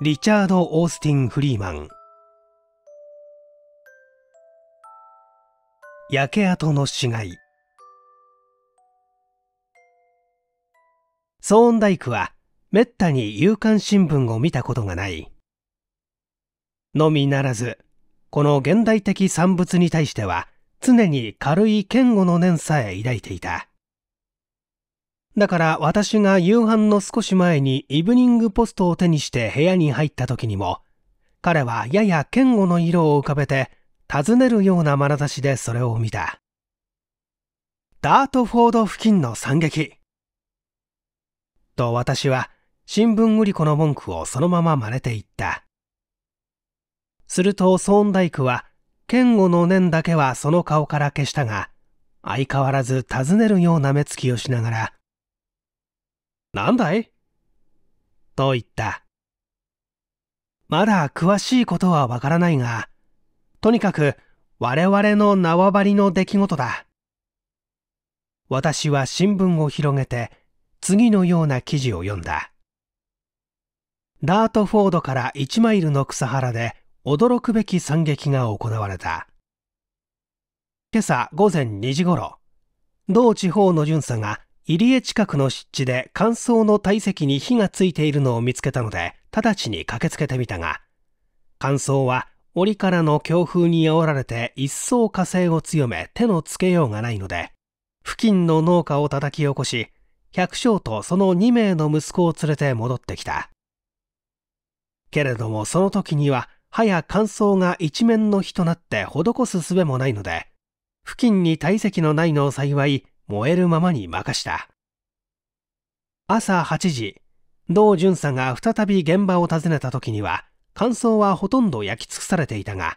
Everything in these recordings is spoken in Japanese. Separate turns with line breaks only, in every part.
リチャード・オースティン・フリーマン焼け跡の死骸ソーンダイクはめったに夕刊新聞を見たことがないのみならずこの現代的産物に対しては常に軽い嫌悪の念さえ抱いていただから私が夕飯の少し前にイブニングポストを手にして部屋に入った時にも、彼はやや堅固の色を浮かべて、尋ねるような眼差しでそれを見た。ダートフォード付近の惨劇。と私は新聞売り子の文句をそのまま真似ていった。するとソーンダイクは、剣固の念だけはその顔から消したが、相変わらず尋ねるような目つきをしながら、なんだいと言った。まだ詳しいことはわからないが、とにかく我々の縄張りの出来事だ。私は新聞を広げて次のような記事を読んだ。ダートフォードから1マイルの草原で驚くべき惨劇が行われた。今朝午前2時頃、同地方の巡査が入江近くの湿地で乾燥の堆積に火がついているのを見つけたので、直ちに駆けつけてみたが、乾燥は檻からの強風に煽られて一層火星を強め手のつけようがないので、付近の農家を叩き起こし、百姓とその2名の息子を連れて戻ってきた。けれどもその時には、はや乾燥が一面の火となって施す術もないので、付近に体積のないのを幸い、燃えるままに任した朝8時道巡査が再び現場を訪ねた時には乾燥はほとんど焼き尽くされていたが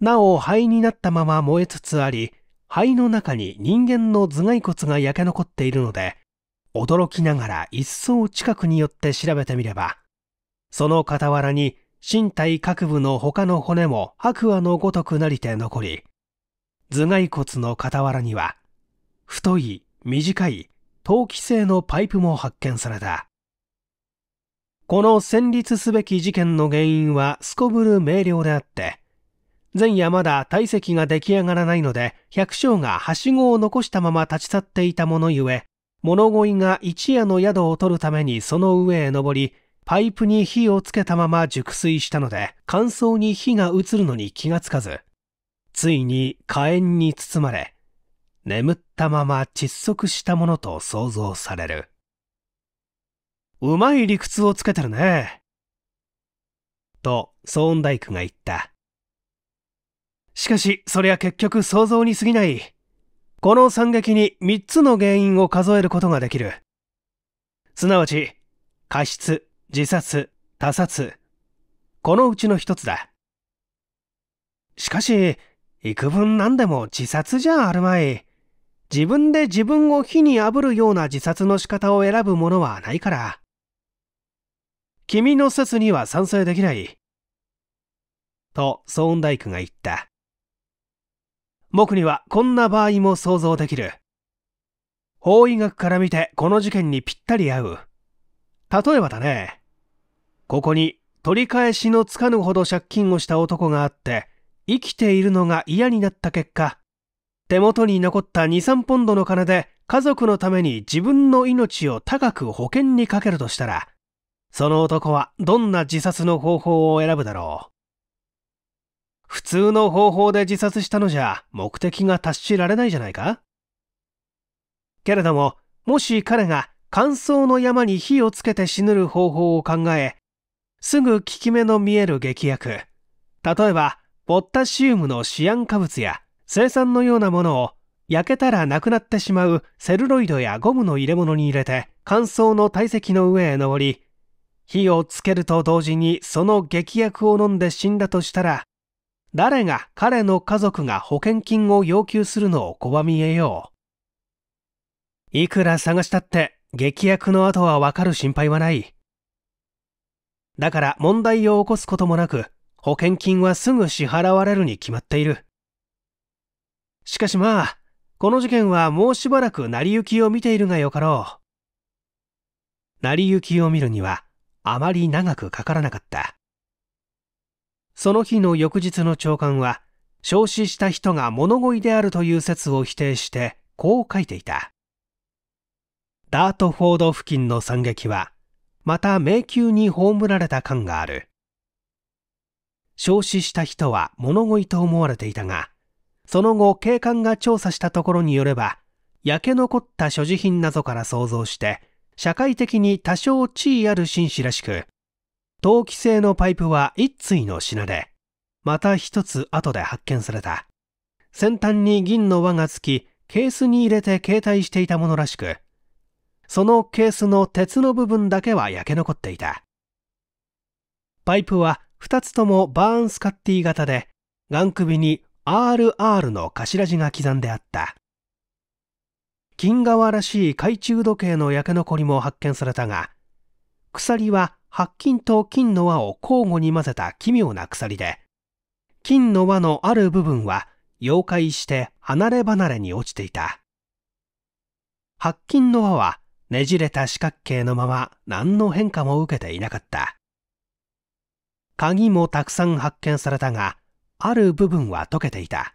なお灰になったまま燃えつつあり肺の中に人間の頭蓋骨が焼け残っているので驚きながら一層近くに寄って調べてみればその傍らに身体各部の他の骨も白亜のごとくなりて残り頭蓋骨の傍らには太い短い陶器製のパイプも発見されたこの戦慄すべき事件の原因はすこぶる明瞭であって前夜まだ体積が出来上がらないので百姓がはしごを残したまま立ち去っていたものゆえ物乞いが一夜の宿を取るためにその上へ登りパイプに火をつけたまま熟睡したので乾燥に火が移るのに気がつかずついに火炎に包まれ眠ったまま窒息したものと想像される。うまい理屈をつけてるね。と、ソーンダイクが言った。しかし、そりゃ結局想像に過ぎない。この惨劇に3つの原因を数えることができる。すなわち、過失、自殺、他殺。このうちの一つだ。しかし、幾分何でも自殺じゃあるまい。自分で自分を火に炙るような自殺の仕方を選ぶものはないから。君の説には賛成できない。と、ソーンダイクが言った。僕にはこんな場合も想像できる。法医学から見てこの事件にぴったり合う。例えばだね。ここに取り返しのつかぬほど借金をした男があって、生きているのが嫌になった結果、手元に残った2、3ポンドの金で家族のために自分の命を高く保険にかけるとしたら、その男はどんな自殺の方法を選ぶだろう。普通の方法で自殺したのじゃ目的が達しられないじゃないかけれども、もし彼が乾燥の山に火をつけて死ぬる方法を考え、すぐ効き目の見える劇薬、例えばポッタシウムのシアン化物や生産のようなものを焼けたらなくなってしまうセルロイドやゴムの入れ物に入れて乾燥の体積の上へ登り火をつけると同時にその劇薬を飲んで死んだとしたら誰が彼の家族が保険金を要求するのを拒みえよういくら探したって劇薬の後はわかる心配はないだから問題を起こすこともなく保険金はすぐ支払われるに決まっているしかしまあ、この事件はもうしばらく成り行きを見ているがよかろう。成り行きを見るには、あまり長くかからなかった。その日の翌日の長官は、焼死した人が物乞いであるという説を否定して、こう書いていた。ダートフォード付近の惨劇は、また迷宮に葬られた感がある。焼死した人は物乞いと思われていたが、その後、警官が調査したところによれば、焼け残った所持品などから想像して、社会的に多少地位ある紳士らしく、陶器製のパイプは一対の品で、また一つ後で発見された。先端に銀の輪がつき、ケースに入れて携帯していたものらしく、そのケースの鉄の部分だけは焼け残っていた。パイプは2つともバーンスカッティ型で、眼首に RR の頭字が刻んであった。金川らしい懐中時計の焼け残りも発見されたが、鎖は白金と金の輪を交互に混ぜた奇妙な鎖で、金の輪のある部分は溶解して離れ離れに落ちていた。白金の輪はねじれた四角形のまま何の変化も受けていなかった。鍵もたくさん発見されたが、ある部分は溶けていた。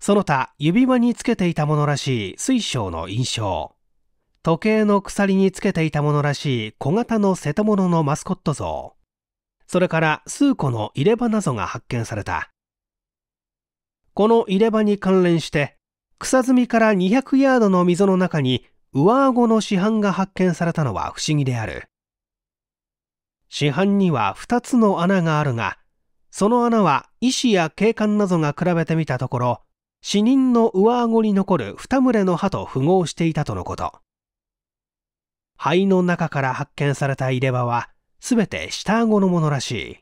その他、指輪につけていたものらしい水晶の印象。時計の鎖につけていたものらしい小型の瀬戸物のマスコット像。それから数個の入れ歯謎が発見された。この入れ歯に関連して、草積みから200ヤードの溝の中に上顎の市販が発見されたのは不思議である。市販には2つの穴があるが、その穴は医師や警官などが比べてみたところ、死人の上顎に残る二群れの歯と符合していたとのこと。肺の中から発見された入れ歯は、すべて下顎のものらしい。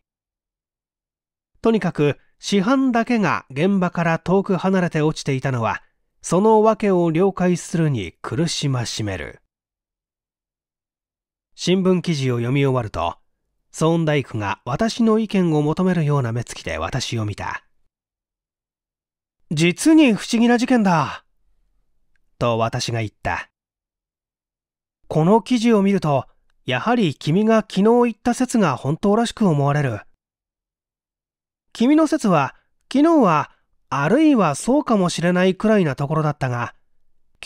とにかく、死販だけが現場から遠く離れて落ちていたのは、その訳を了解するに苦しましめる。新聞記事を読み終わると、孫大工が私の意見を求めるような目つきで私を見た。実に不思議な事件だ。と私が言った。この記事を見ると、やはり君が昨日言った説が本当らしく思われる。君の説は、昨日は、あるいはそうかもしれないくらいなところだったが、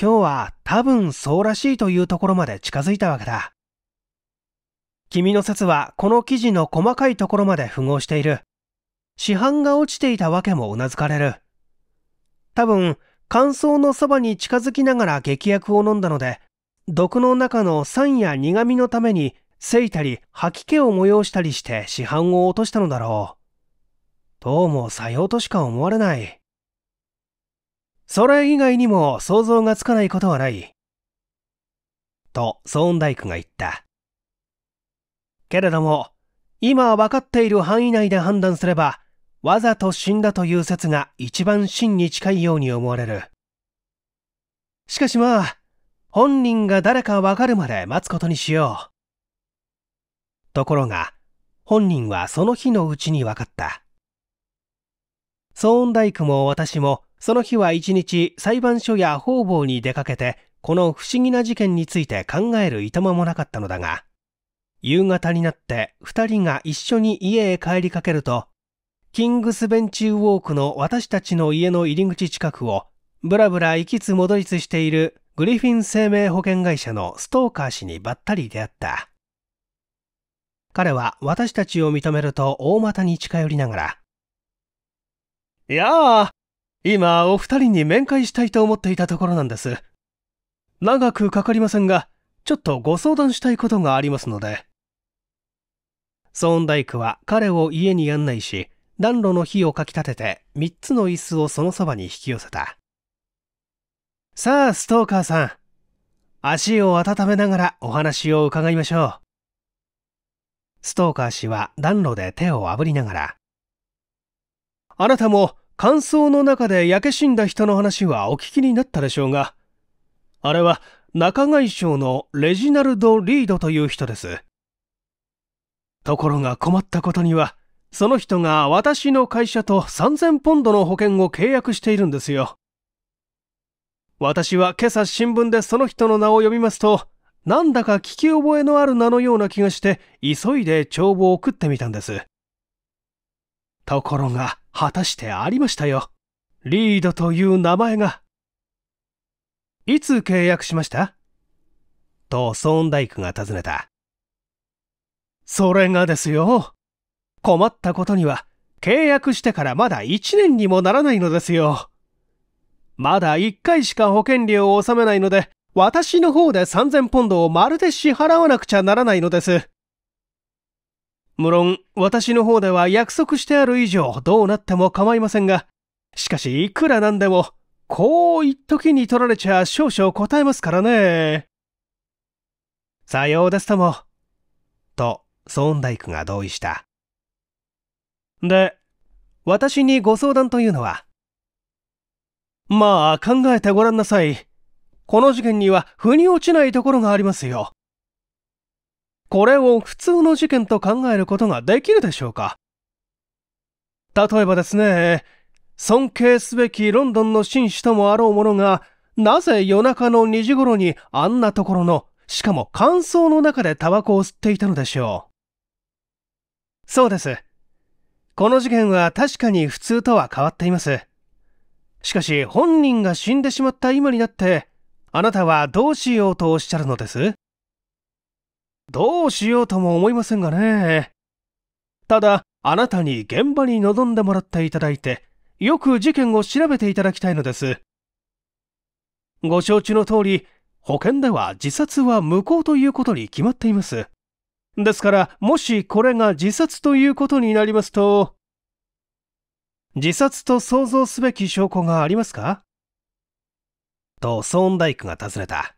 今日は多分そうらしいというところまで近づいたわけだ。君の説はこの記事の細かいところまで符合している。市販が落ちていたわけもうなずかれる。多分、乾燥のそばに近づきながら劇薬を飲んだので、毒の中の酸や苦味のために、せいたり吐き気を催したりして市販を落としたのだろう。どうもさようとしか思われない。それ以外にも想像がつかないことはない。と、ソーンダイクが言った。けれども、今分かっている範囲内で判断すれば、わざと死んだという説が一番真に近いように思われる。しかしまあ、本人が誰かわかるまで待つことにしよう。ところが、本人はその日のうちに分かった。ソーンダイクも私も、その日は一日裁判所や方々に出かけて、この不思議な事件について考える暇間もなかったのだが、夕方になって2人が一緒に家へ帰りかけると、キングスベンチウォークの私たちの家の入り口近くを、ぶらぶら行きつ戻りつしているグリフィン生命保険会社のストーカー氏にばったり出会った。彼は私たちを認めると大股に近寄りながら、いやあ、今お二人に面会したいと思っていたところなんです。長くかかりませんが、ちょっとご相談したいことがありますので。ソーンダイクは彼を家に案内し、暖炉の火をかき立てて3つの椅子をそのそばに引き寄せた。さあ、ストーカーさん。足を温めながらお話を伺いましょう。ストーカー氏は暖炉で手を炙りながら。あなたも感想の中で焼け死んだ人の話はお聞きになったでしょうが、あれは中外省のレジナルド・リードという人です。ところが困ったことには、その人が私の会社と3000ポンドの保険を契約しているんですよ。私は今朝新聞でその人の名を呼びますと、なんだか聞き覚えのある名のような気がして、急いで帳簿を送ってみたんです。ところが、果たしてありましたよ。リードという名前がいつ契約しましたとソーンダイクが尋ねた。それがですよ。困ったことには、契約してからまだ1年にもならないのですよ。まだ1回しか保険料を納めないので、私の方で3000ポンドをまるで支払わなくちゃならないのです。無論、私の方では約束してある以上どうなっても構いませんが、しかしいくらなんでもこう一時に取られちゃ少々答えますからね。さようですとも。と、ソーンダイクが同意した。で、私にご相談というのはまあ、考えてごらんなさい。この事件には腑に落ちないところがありますよ。これを普通の事件と考えることができるでしょうか例えばですね、尊敬すべきロンドンの紳士ともあろうものが、なぜ夜中の2時頃にあんなところの、しかも乾燥の中でタバコを吸っていたのでしょう。そうです。この事件は確かに普通とは変わっています。しかし本人が死んでしまった今になって、あなたはどうしようとおっしゃるのですどうしようとも思いませんがね。ただ、あなたに現場に臨んでもらっていただいて、よく事件を調べていただきたいのです。ご承知の通り、保険では自殺は無効ということに決まっています。ですから、もしこれが自殺ということになりますと、自殺と想像すべき証拠がありますかとソーンダイクが尋ねた。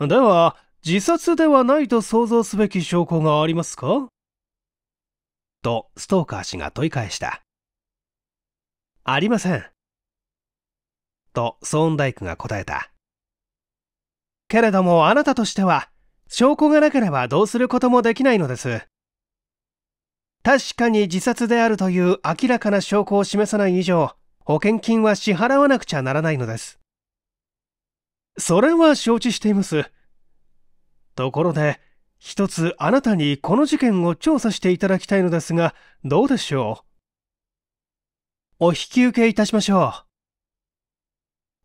では、自殺ではないと想像すべき証拠がありますかとストーカー氏が問い返した。ありません。とソーンダイクが答えた。けれどもあなたとしては、証拠がなければどうすることもできないのです。確かに自殺であるという明らかな証拠を示さない以上、保険金は支払わなくちゃならないのです。それは承知しています。ところで、一つあなたにこの事件を調査していただきたいのですが、どうでしょうお引き受けいたしましょ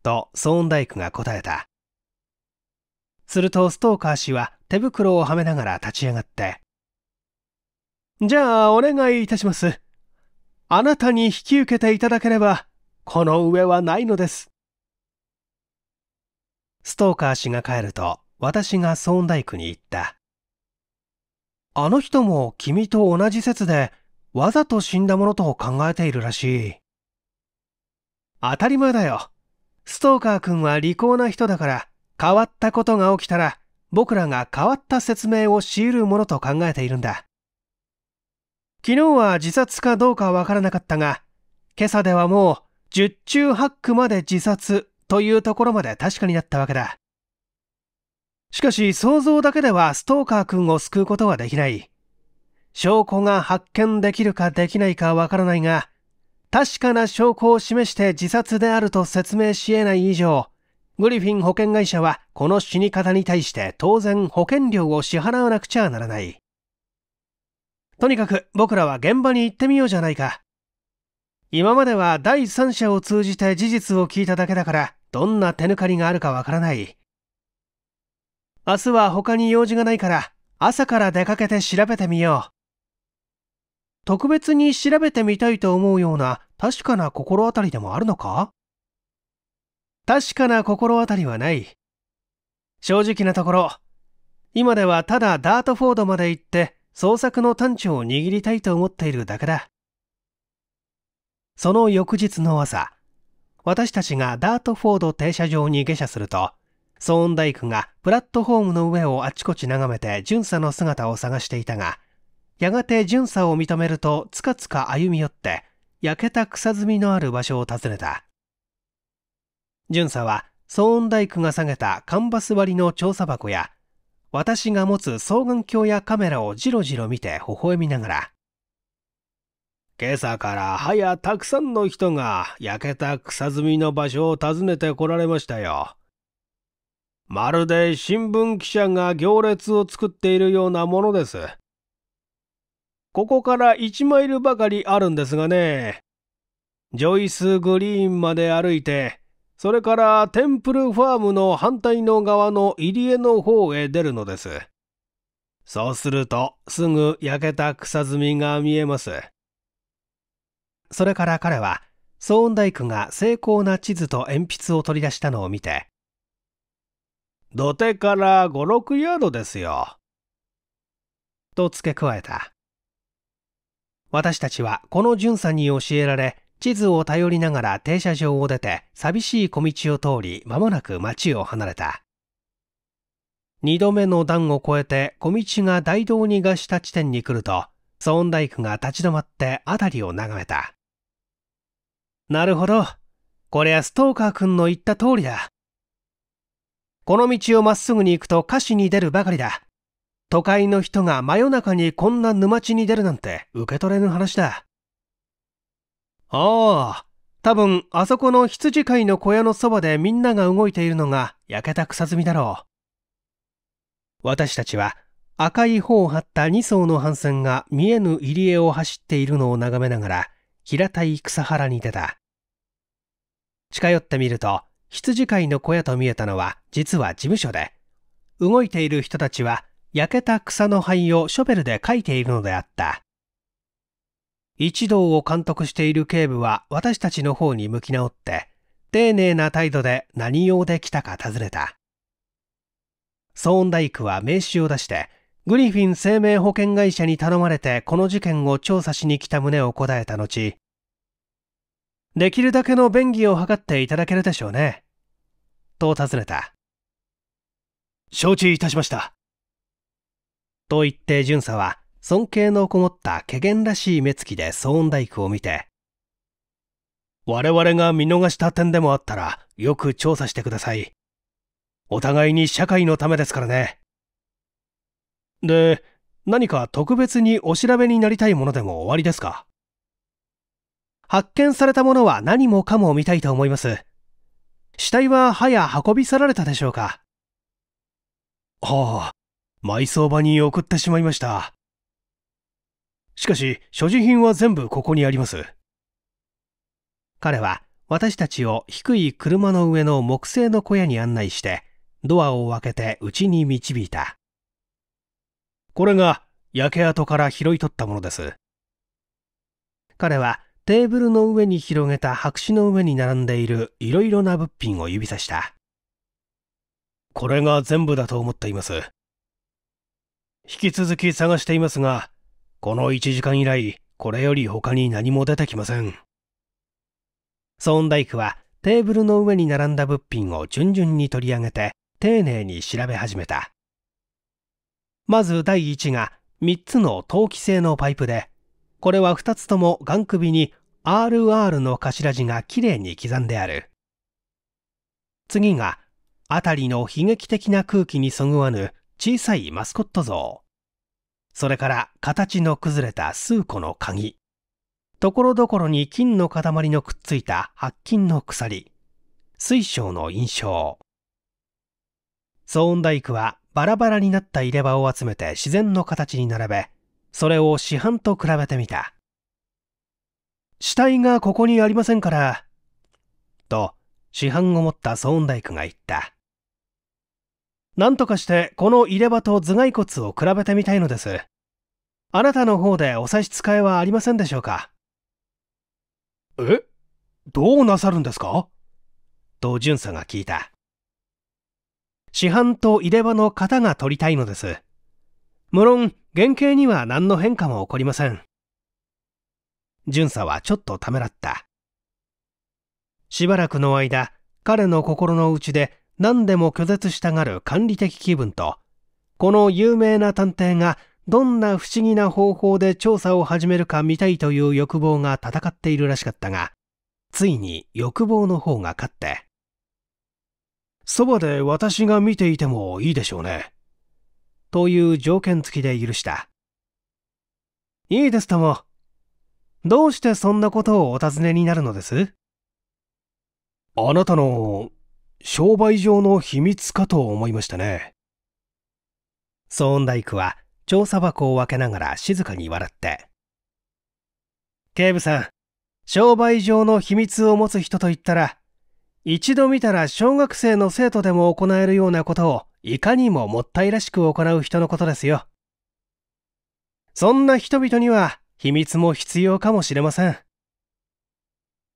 う。と、ソーンダイクが答えた。すると、ストーカー氏は手袋をはめながら立ち上がって、じゃあ、お願いいたします。あなたに引き受けていただければ、この上はないのです。ストーカー氏が帰ると、私がソーンダイクに言った。あの人も君と同じ説で、わざと死んだものと考えているらしい。当たり前だよ。ストーカー君は利口な人だから、変わったことが起きたら、僕らが変わった説明を強いるものと考えているんだ。昨日は自殺かどうかわからなかったが、今朝ではもう、十中八九まで自殺というところまで確かになったわけだ。しかし想像だけではストーカー君を救うことはできない。証拠が発見できるかできないかわからないが、確かな証拠を示して自殺であると説明し得ない以上、グリフィン保険会社はこの死に方に対して当然保険料を支払わなくちゃならない。とにかく僕らは現場に行ってみようじゃないか。今までは第三者を通じて事実を聞いただけだから、どんな手抜かりがあるかわからない。明日は他に用事がないから、朝から出かけて調べてみよう。特別に調べてみたいと思うような確かな心当たりでもあるのか確かな心当たりはない。正直なところ、今ではただダートフォードまで行って捜索の探知を握りたいと思っているだけだ。その翌日の朝、私たちがダートフォード停車場に下車すると、ソーンダイクがプラットホームの上をあちこち眺めて巡査の姿を探していたが、やがて巡査を認めるとつかつか歩み寄って焼けた草積みのある場所を訪ねた巡査は騒音大工が下げたカンバス割りの調査箱や私が持つ双眼鏡やカメラをじろじろ見て微笑みながら今朝からはやたくさんの人が焼けた草積みの場所を訪ねてこられましたよ。まるで新聞記者が行列を作っているようなものです。ここから1マイルばかりあるんですがね、ジョイスグリーンまで歩いて、それからテンプルファームの反対の側の入り江の方へ出るのです。そうすると、すぐ焼けた草摘みが見えます。それから彼は、ソーンダイクが精巧な地図と鉛筆を取り出したのを見て、土手から5、6ヤードですよ。と付け加えた。私たちはこの巡査に教えられ、地図を頼りながら停車場を出て寂しい小道を通り間もなく町を離れた。二度目の段を越えて小道が大道に合した地点に来ると、ソーンダイクが立ち止まって辺りを眺めた。なるほど。こりゃストーカー君の言った通りだ。この道をまっすぐに行くと歌詞に出るばかりだ。都会の人が真夜中にこんな沼地に出るなんて受け取れぬ話だ。ああ、多分あそこの羊飼いの小屋のそばでみんなが動いているのが焼けた草摘みだろう。私たちは赤い帆を張った2艘の帆船が見えぬ入り江を走っているのを眺めながら平たい草原に出た。近寄ってみると羊飼いの小屋と見えたのは実は事務所で、動いている人たちは焼けた草の灰をショベルで描いているのであった。一同を監督している警部は私たちの方に向き直って、丁寧な態度で何用で来たか尋ねた。ソーンダイクは名刺を出して、グリフィン生命保険会社に頼まれてこの事件を調査しに来た旨を答えた後、できるだけの便宜を図っていただけるでしょうね。と尋ねた。承知いたしました。と言って巡査は尊敬のこもった怪げらしい目つきでソーンダイクを見て、我々が見逃した点でもあったらよく調査してください。お互いに社会のためですからね。で、何か特別にお調べになりたいものでも終わりですか発見されたものは何もかも見たいと思います。死体は早運び去られたでしょうかはあ、埋葬場に送ってしまいました。しかし、所持品は全部ここにあります。彼は私たちを低い車の上の木製の小屋に案内して、ドアを開けて家に導いた。これが焼け跡から拾い取ったものです。彼はテーブルの上に広げた白紙の上に並んでいるいろいろな物品を指さした。これが全部だと思っています。引き続き探していますが、この1時間以来、これより他に何も出てきません。ソーンダイクはテーブルの上に並んだ物品を順々に取り上げて、丁寧に調べ始めた。まず第1が3つの陶器製のパイプで、これは2つとも眼首に RR の頭字がきれいに刻んである。次が、辺りの悲劇的な空気にそぐわぬ小さいマスコット像、それから形の崩れた数個の鍵、ところどころに金の塊のくっついた白金の鎖、水晶の印象。ソーンダイクはバラバラになった入れ歯を集めて自然の形に並べ、それを市販と比べてみた。死体がここにありませんから、と、市販を持ったソーンダイクが言った。何とかしてこの入れ歯と頭蓋骨を比べてみたいのです。あなたの方でお差し支えはありませんでしょうかえどうなさるんですかと巡査が聞いた。市販と入れ歯の型が取りたいのです。無論、原型には何の変化も起こりません。巡査はちょっとためらった。しばらくの間、彼の心の内で何でも拒絶したがる管理的気分と、この有名な探偵がどんな不思議な方法で調査を始めるか見たいという欲望が戦っているらしかったが、ついに欲望の方が勝って。そばで私が見ていてもいいでしょうね。という条件付きで許した。いいですとも。どうしてそんなことをお尋ねになるのですあなたの商売上の秘密かと思いましたね。ソーンダイクは調査箱を開けながら静かに笑って。警部さん、商売上の秘密を持つ人といったら、一度見たら小学生の生徒でも行えるようなことをいかにももったいらしく行う人のことですよ。そんな人々には秘密も必要かもしれません。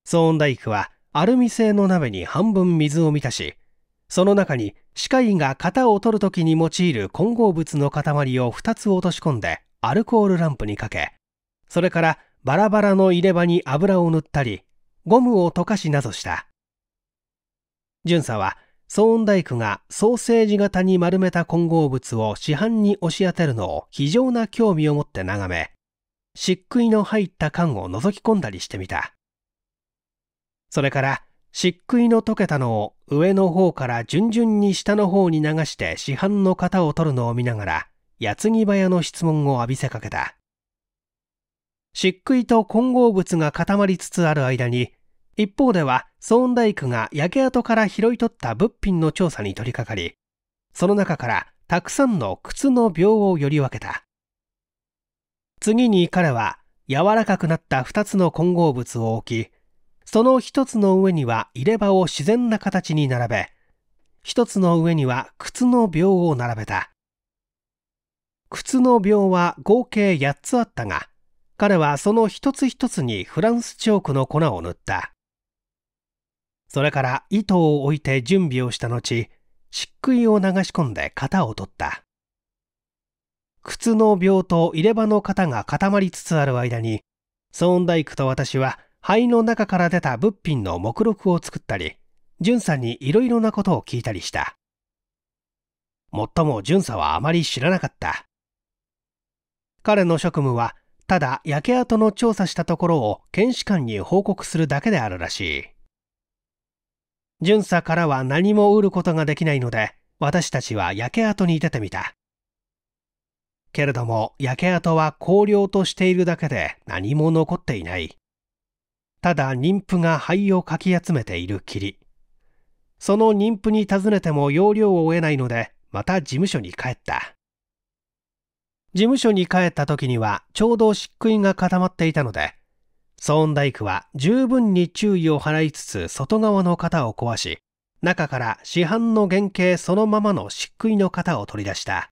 騒音大工はアルミ製の鍋に半分水を満たしその中に歯科医が型を取るときに用いる混合物の塊を2つ落とし込んでアルコールランプにかけそれからバラバラの入れ歯に油を塗ったりゴムを溶かしなどした巡査は騒音大工がソーセージ型に丸めた混合物を市販に押し当てるのを非常な興味を持って眺め漆喰の入った缶を覗き込んだりしてみたそれから漆喰の溶けたのを上の方から順々に下の方に流して市販の型を取るのを見ながら矢継ぎ早の質問を浴びせかけた漆喰と混合物が固まりつつある間に一方では騒音大工が焼け跡から拾い取った物品の調査に取り掛かりその中からたくさんの靴の病をより分けた次に彼は柔らかくなった2つの混合物を置きその一つの上には入れ歯を自然な形に並べ、一つの上には靴の病を並べた。靴の病は合計8つあったが、彼はその一つ一つにフランスチョークの粉を塗った。それから糸を置いて準備をした後、漆喰を流し込んで型を取った。靴の病と入れ歯の型が固まりつつある間に、ソーンダイクと私は灰の中から出た物品の目録を作ったり、巡査にいろいろなことを聞いたりした。もっとも巡査はあまり知らなかった。彼の職務は、ただ焼け跡の調査したところを検視官に報告するだけであるらしい。巡査からは何も得ることができないので、私たちは焼け跡に出てみた。けれども焼け跡は荒涼としているだけで何も残っていない。ただ妊婦が灰をかき集めているきりその妊婦に尋ねても要領を得ないのでまた事務所に帰った事務所に帰った時にはちょうど漆喰が固まっていたのでソーンダイクは十分に注意を払いつつ外側の型を壊し中から市販の原型そのままの漆喰の型を取り出した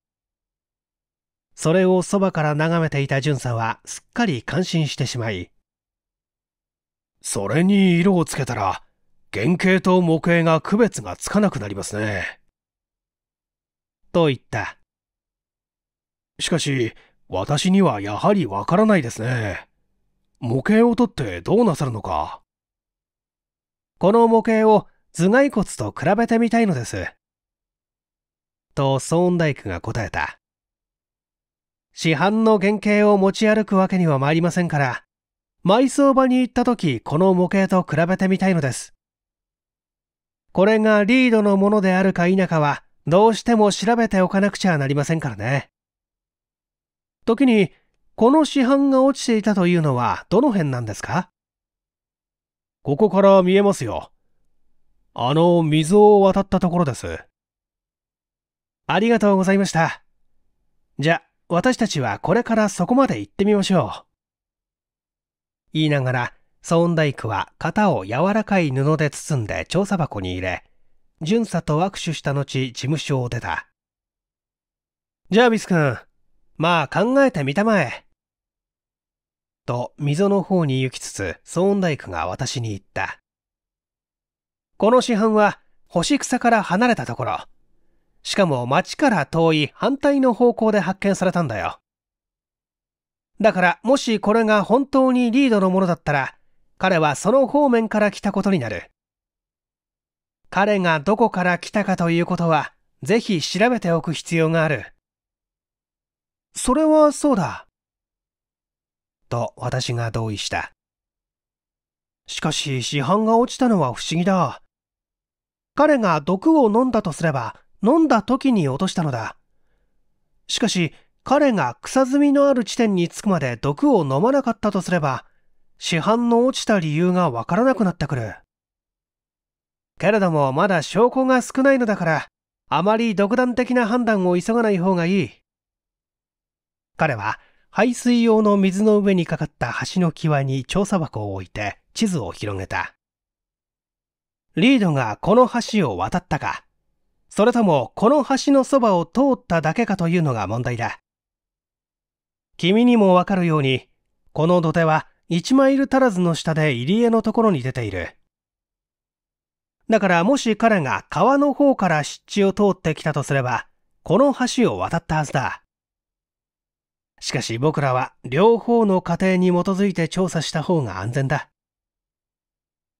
それをそばから眺めていた巡査はすっかり感心してしまいそれに色をつけたら、原型と模型が区別がつかなくなりますね。と言った。しかし、私にはやはりわからないですね。模型を取ってどうなさるのか。この模型を頭蓋骨と比べてみたいのです。とソーンダイクが答えた。市販の原型を持ち歩くわけには参りませんから、埋葬場に行った時この模型と比べてみたいのです。これがリードのものであるか否かはどうしても調べておかなくちゃなりませんからね。時にこの市販が落ちていたというのはどの辺なんですかここから見えますよ。あの溝を渡ったところです。ありがとうございました。じゃ、私たちはこれからそこまで行ってみましょう。言いながら、ソーンダイクは型を柔らかい布で包んで調査箱に入れ、巡査と握手した後事務所を出た。ジャービス君、まあ考えてみたまえ。と、溝の方に行きつつ、ソーンダイクが私に言った。この市販は、干し草から離れたところ、しかも町から遠い反対の方向で発見されたんだよ。だからもしこれが本当にリードのものだったら彼はその方面から来たことになる彼がどこから来たかということはぜひ調べておく必要があるそれはそうだと私が同意したしかし市販が落ちたのは不思議だ彼が毒を飲んだとすれば飲んだ時に落としたのだしかし彼が草積みのある地点に着くまで毒を飲まなかったとすれば、市販の落ちた理由がわからなくなってくる。けれどもまだ証拠が少ないのだから、あまり独断的な判断を急がない方がいい。彼は排水用の水の上にかかった橋の際に調査箱を置いて地図を広げた。リードがこの橋を渡ったか、それともこの橋のそばを通っただけかというのが問題だ。君にもわかるように、この土手は1マイル足らずの下で入り江のところに出ている。だからもし彼が川の方から湿地を通ってきたとすれば、この橋を渡ったはずだ。しかし僕らは両方の過程に基づいて調査した方が安全だ。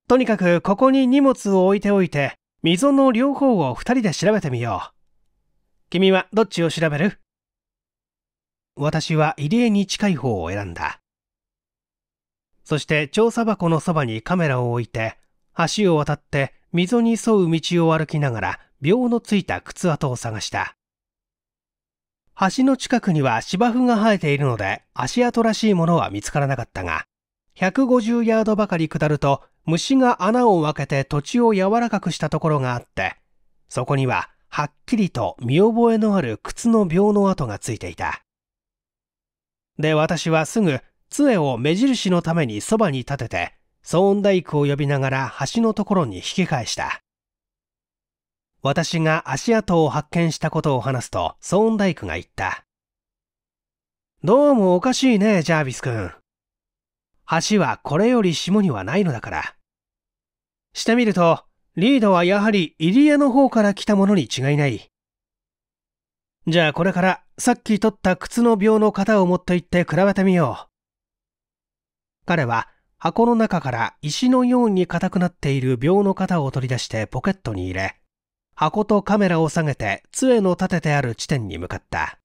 とにかくここに荷物を置いておいて、溝の両方を二人で調べてみよう。君はどっちを調べる私は入江に近い方を選んだ。そして調査箱のそばにカメラを置いて、橋を渡って溝に沿う道を歩きながら、病のついた靴跡を探した。橋の近くには芝生が生えているので、足跡らしいものは見つからなかったが、150ヤードばかり下ると、虫が穴を開けて土地を柔らかくしたところがあって、そこにははっきりと見覚えのある靴の病の跡がついていた。で、私はすぐ、杖を目印のためにそばに立てて、騒音大工を呼びながら橋のところに引き返した。私が足跡を発見したことを話すと、騒音大工が言った。どうもおかしいね、ジャービス君。橋はこれより下にはないのだから。してみると、リードはやはり入り江の方から来たものに違いない。じゃあこれからさっき取った靴の病の型を持って行って比べてみよう。彼は箱の中から石のように硬くなっている病の型を取り出してポケットに入れ、箱とカメラを下げて杖の立ててある地点に向かった。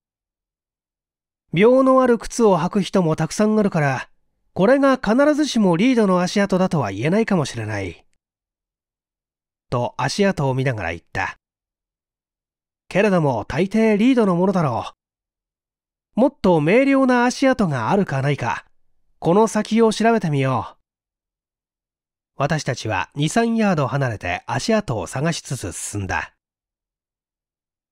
病のある靴を履く人もたくさんあるから、これが必ずしもリードの足跡だとは言えないかもしれない。と足跡を見ながら言った。けれども大抵リードのものだろう。もっと明瞭な足跡があるかないか、この先を調べてみよう。私たちは2、3ヤード離れて足跡を探しつつ進んだ。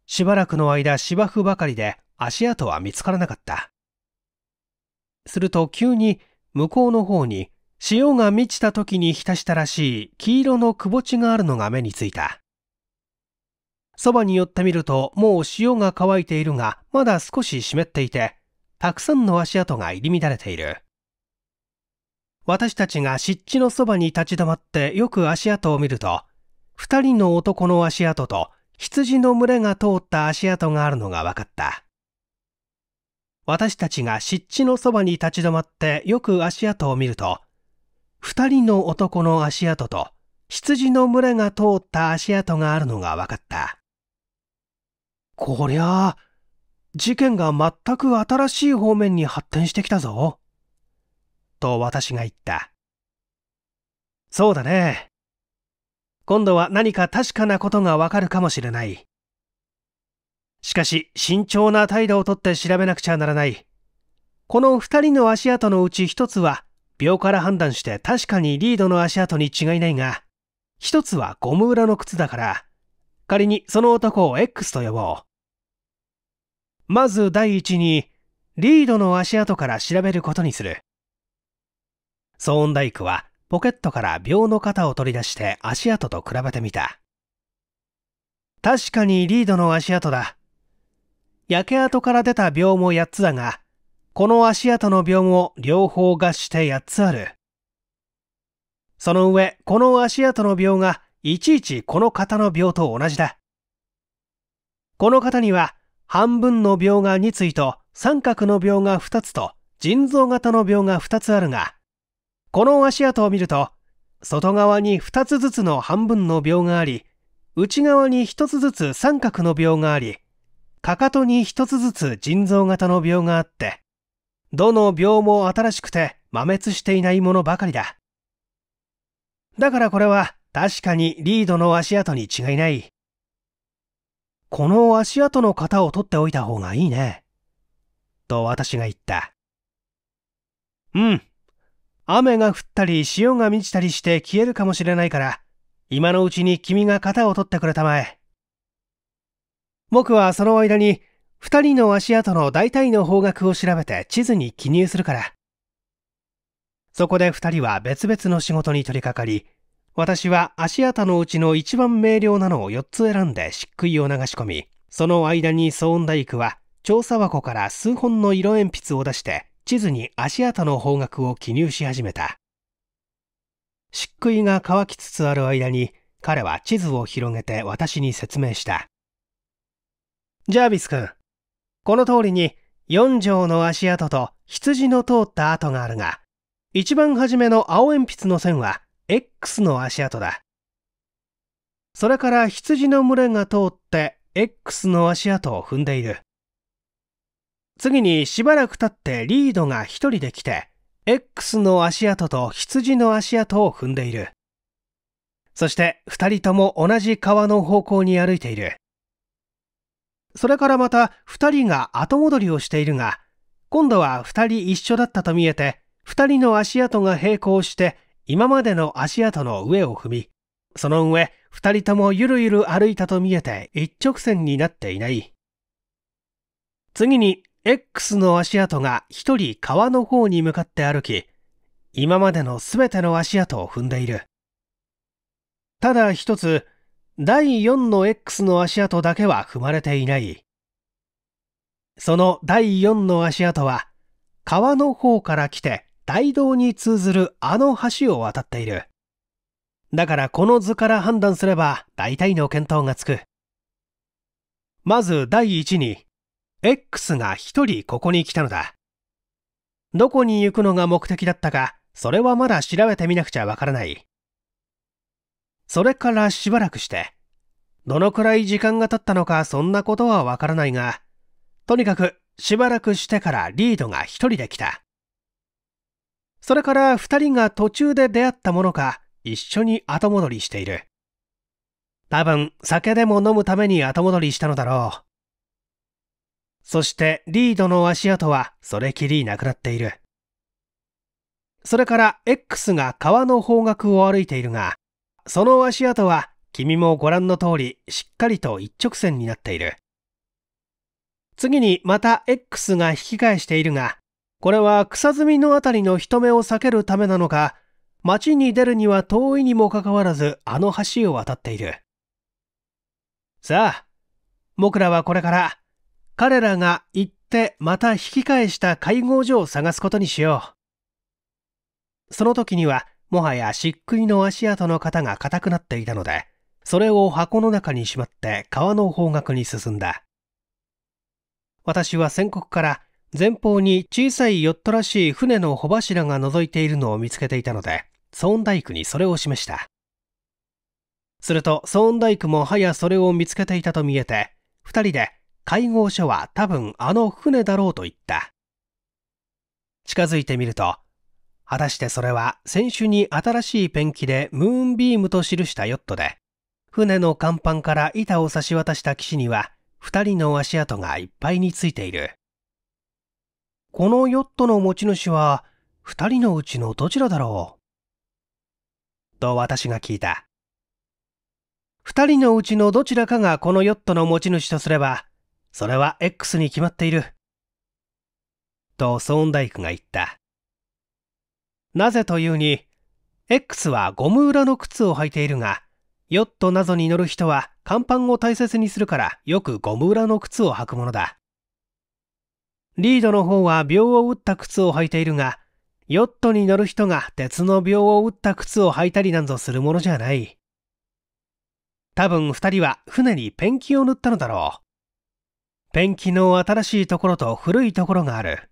しばらくの間芝生ばかりで足跡は見つからなかった。すると急に向こうの方に潮が満ちた時に浸したらしい黄色のくぼ地があるのが目についた。そばに寄ってみるともう潮が乾いているがまだ少し湿っていてたくさんの足跡が入り乱れている私たちが湿地のそばに立ち止まってよく足跡を見ると2人の男の足跡と羊の群れが通った足跡があるのが分かった私たちが湿地のそばに立ち止まってよく足跡を見ると2人の男の足跡と羊の群れが通った足跡があるのが分かった。こりゃあ、事件が全く新しい方面に発展してきたぞ。と私が言った。そうだね。今度は何か確かなことがわかるかもしれない。しかし、慎重な態度をとって調べなくちゃならない。この二人の足跡のうち一つは、秒から判断して確かにリードの足跡に違いないが、一つはゴム裏の靴だから、仮にその男を X と呼ぼう。まず第一に、リードの足跡から調べることにする。ソーンダイクはポケットから病の肩を取り出して足跡と比べてみた。確かにリードの足跡だ。焼け跡から出た病も8つだが、この足跡の病も両方合して8つある。その上、この足跡の病がいちいちこの型の病と同じだ。この型には半分の病が2対と三角の病が2つと腎臓型の病が2つあるが、この足跡を見ると、外側に2つずつの半分の病があり、内側に1つずつ三角の病があり、かかとに1つずつ腎臓型の病があって、どの病も新しくて摩滅していないものばかりだ。だからこれは確かにリードの足跡に違いない。この足跡の型を取っておいた方がいいね。と私が言った。うん。雨が降ったり潮が満ちたりして消えるかもしれないから、今のうちに君が型を取ってくれたまえ。僕はその間に、二人の足跡の大体の方角を調べて地図に記入するから。そこで二人は別々の仕事に取り掛かり、私は足跡のうちの一番明瞭なのを4つ選んで漆喰を流し込み、その間に騒音大工は調査箱から数本の色鉛筆を出して地図に足跡の方角を記入し始めた。漆喰が乾きつつある間に彼は地図を広げて私に説明した。ジャービス君、この通りに4畳の足跡と羊の通った跡があるが、一番初めの青鉛筆の線は X の足跡だ。それから羊の群れが通って X の足跡を踏んでいる。次にしばらく経ってリードが一人で来て X の足跡と羊の足跡を踏んでいる。そして二人とも同じ川の方向に歩いている。それからまた二人が後戻りをしているが、今度は二人一緒だったと見えて、二人の足跡が並行して今までの足跡の上を踏み、その上、二人ともゆるゆる歩いたと見えて一直線になっていない。次に、X の足跡が一人川の方に向かって歩き、今までの全ての足跡を踏んでいる。ただ一つ、第4の X の足跡だけは踏まれていない。その第4の足跡は、川の方から来て、大道に通ずるあの橋を渡っている。だからこの図から判断すれば大体の見当がつく。まず第一に、X が一人ここに来たのだ。どこに行くのが目的だったか、それはまだ調べてみなくちゃわからない。それからしばらくして、どのくらい時間が経ったのかそんなことはわからないが、とにかくしばらくしてからリードが一人で来た。それから2人が途中で出会ったものか、一緒に後戻りしている。多分、酒でも飲むために後戻りしたのだろう。そして、リードの足跡は、それきりなくなっている。それから、X が川の方角を歩いているが、その足跡は、君もご覧の通り、しっかりと一直線になっている。次にまた X が引き返しているが、これは草積みのあたりの人目を避けるためなのか、町に出るには遠いにもかかわらずあの橋を渡っている。さあ、僕らはこれから彼らが行ってまた引き返した会合所を探すことにしよう。その時にはもはや漆喰の足跡の型が固くなっていたので、それを箱の中にしまって川の方角に進んだ。私は宣告から前方に小さいヨットらしい船の帆柱が覗いているのを見つけていたので、ソーンダイクにそれを示した。すると、ソーンダイクもはやそれを見つけていたと見えて、二人で、会合所は多分あの船だろうと言った。近づいてみると、果たしてそれは先週に新しいペンキでムーンビームと記したヨットで、船の甲板から板を差し渡した岸には、二人の足跡がいっぱいについている。このヨットの持ち主は二人のうちのどちらだろうと私が聞いた。二人のうちのどちらかがこのヨットの持ち主とすれば、それは X に決まっている。とソーンダイクが言った。なぜというに、X はゴム裏の靴を履いているが、ヨット謎に乗る人は甲板を大切にするからよくゴム裏の靴を履くものだ。リードの方は秒を打った靴を履いているが、ヨットに乗る人が鉄の秒を打った靴を履いたりなんぞするものじゃない。多分二人は船にペンキを塗ったのだろう。ペンキの新しいところと古いところがある。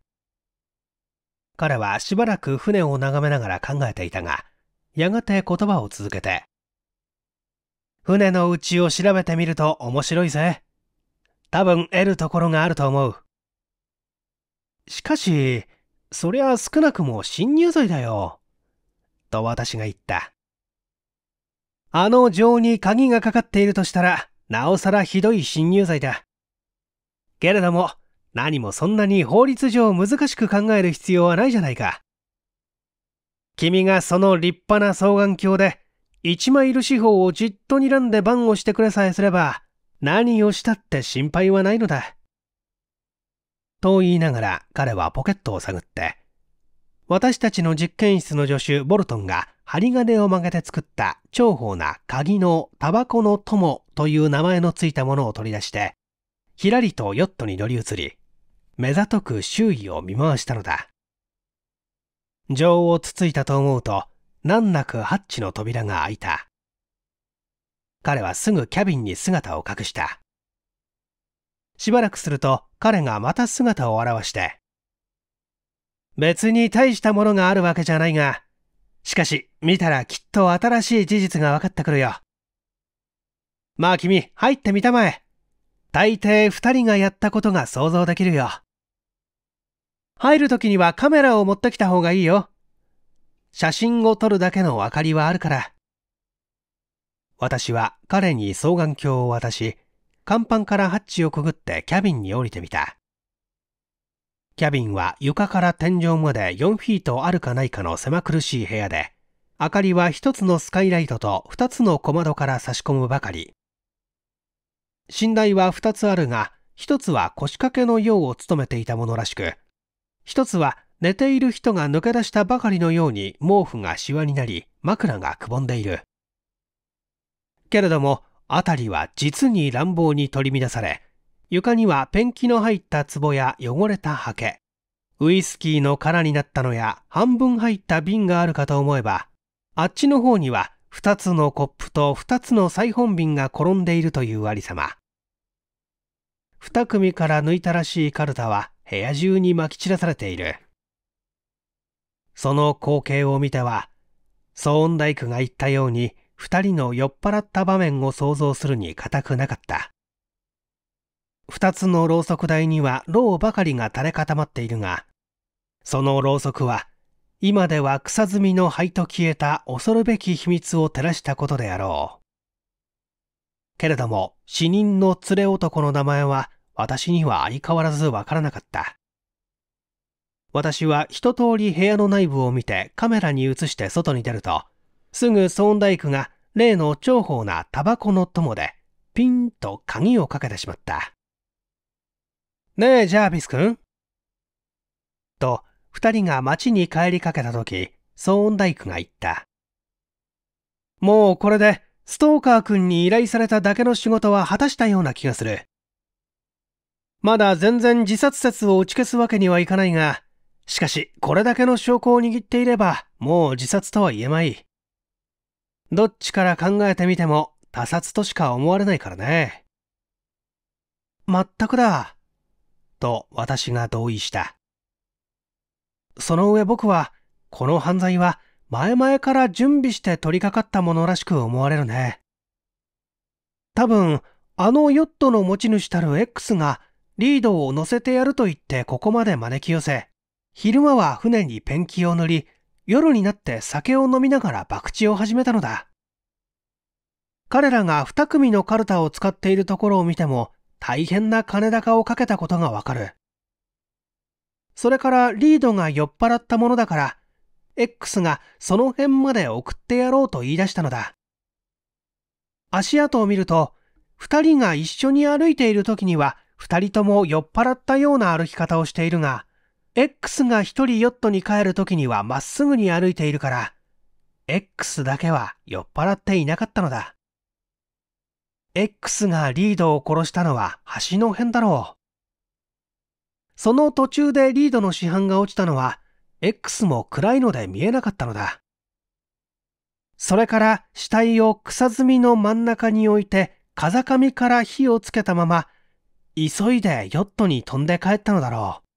彼はしばらく船を眺めながら考えていたが、やがて言葉を続けて。船のうちを調べてみると面白いぜ。多分得るところがあると思う。しかし、そりゃ少なくも侵入罪だよ。と私が言った。あの情に鍵がかかっているとしたら、なおさらひどい侵入罪だ。けれども、何もそんなに法律上難しく考える必要はないじゃないか。君がその立派な双眼鏡で、一枚いる司法をじっと睨んで番をしてくれさえすれば、何をしたって心配はないのだ。と言いながら彼はポケットを探って、私たちの実験室の助手ボルトンが針金を曲げて作った重宝な鍵のタバコの友という名前のついたものを取り出して、ひらりとヨットに乗り移り、目ざとく周囲を見回したのだ。情をつついたと思うと、難なくハッチの扉が開いた。彼はすぐキャビンに姿を隠した。しばらくすると彼がまた姿を現して。別に大したものがあるわけじゃないが、しかし見たらきっと新しい事実が分かってくるよ。まあ君、入ってみたまえ。大抵二人がやったことが想像できるよ。入るときにはカメラを持ってきた方がいいよ。写真を撮るだけの明かりはあるから。私は彼に双眼鏡を渡し、甲板からハッチをくぐってキャビンに降りてみた。キャビンは床から天井まで4フィートあるかないかの狭苦しい部屋で、明かりは1つのスカイライトと2つの小窓から差し込むばかり。寝台は2つあるが、1つは腰掛けの用を務めていたものらしく、1つは寝ている人が抜け出したばかりのように毛布がシワになり枕がくぼんでいる。けれども辺りは実に乱暴に取り乱され、床にはペンキの入った壺や汚れたハケ、ウイスキーの殻になったのや半分入った瓶があるかと思えば、あっちの方には2つのコップと2つのサイ本瓶が転んでいるというありさま。2組から抜いたらしいカルタは部屋中にまき散らされている。その光景を見ては、騒音大工が言ったように、二人の酔っ払った場面を想像するに固くなかった。二つのろうそく台にはろうばかりが垂れ固まっているが、そのろうそくは、今では草積みの灰と消えた恐るべき秘密を照らしたことであろう。けれども、死人の連れ男の名前は、私には相変わらずわからなかった。私は一通り部屋の内部を見てカメラに映して外に出ると、すぐソーンダイクが例の重宝なタバコの友でピンと鍵をかけてしまった。ねえ、ジャービス君と、二人が街に帰りかけた時、ソーンダイクが言った。もうこれでストーカー君に依頼されただけの仕事は果たしたような気がする。まだ全然自殺説を打ち消すわけにはいかないが、しかしこれだけの証拠を握っていればもう自殺とは言えまい。どっちから考えてみても他殺としか思われないからね。全くだ。と私が同意した。その上僕は、この犯罪は前々から準備して取り掛かったものらしく思われるね。多分、あのヨットの持ち主たる X がリードを乗せてやると言ってここまで招き寄せ、昼間は船にペンキを塗り、夜になって酒を飲みながら博打を始めたのだ。彼らが2組のカルタを使っているところを見ても大変な金高をかけたことがわかる。それからリードが酔っ払ったものだから、X がその辺まで送ってやろうと言い出したのだ。足跡を見ると、2人が一緒に歩いている時には2人とも酔っ払ったような歩き方をしているが、X が一人ヨットに帰る時にはまっすぐに歩いているから、X だけは酔っ払っていなかったのだ。X がリードを殺したのは橋の辺だろう。その途中でリードの市販が落ちたのは、X も暗いので見えなかったのだ。それから死体を草積みの真ん中に置いて、風上から火をつけたまま、急いでヨットに飛んで帰ったのだろう。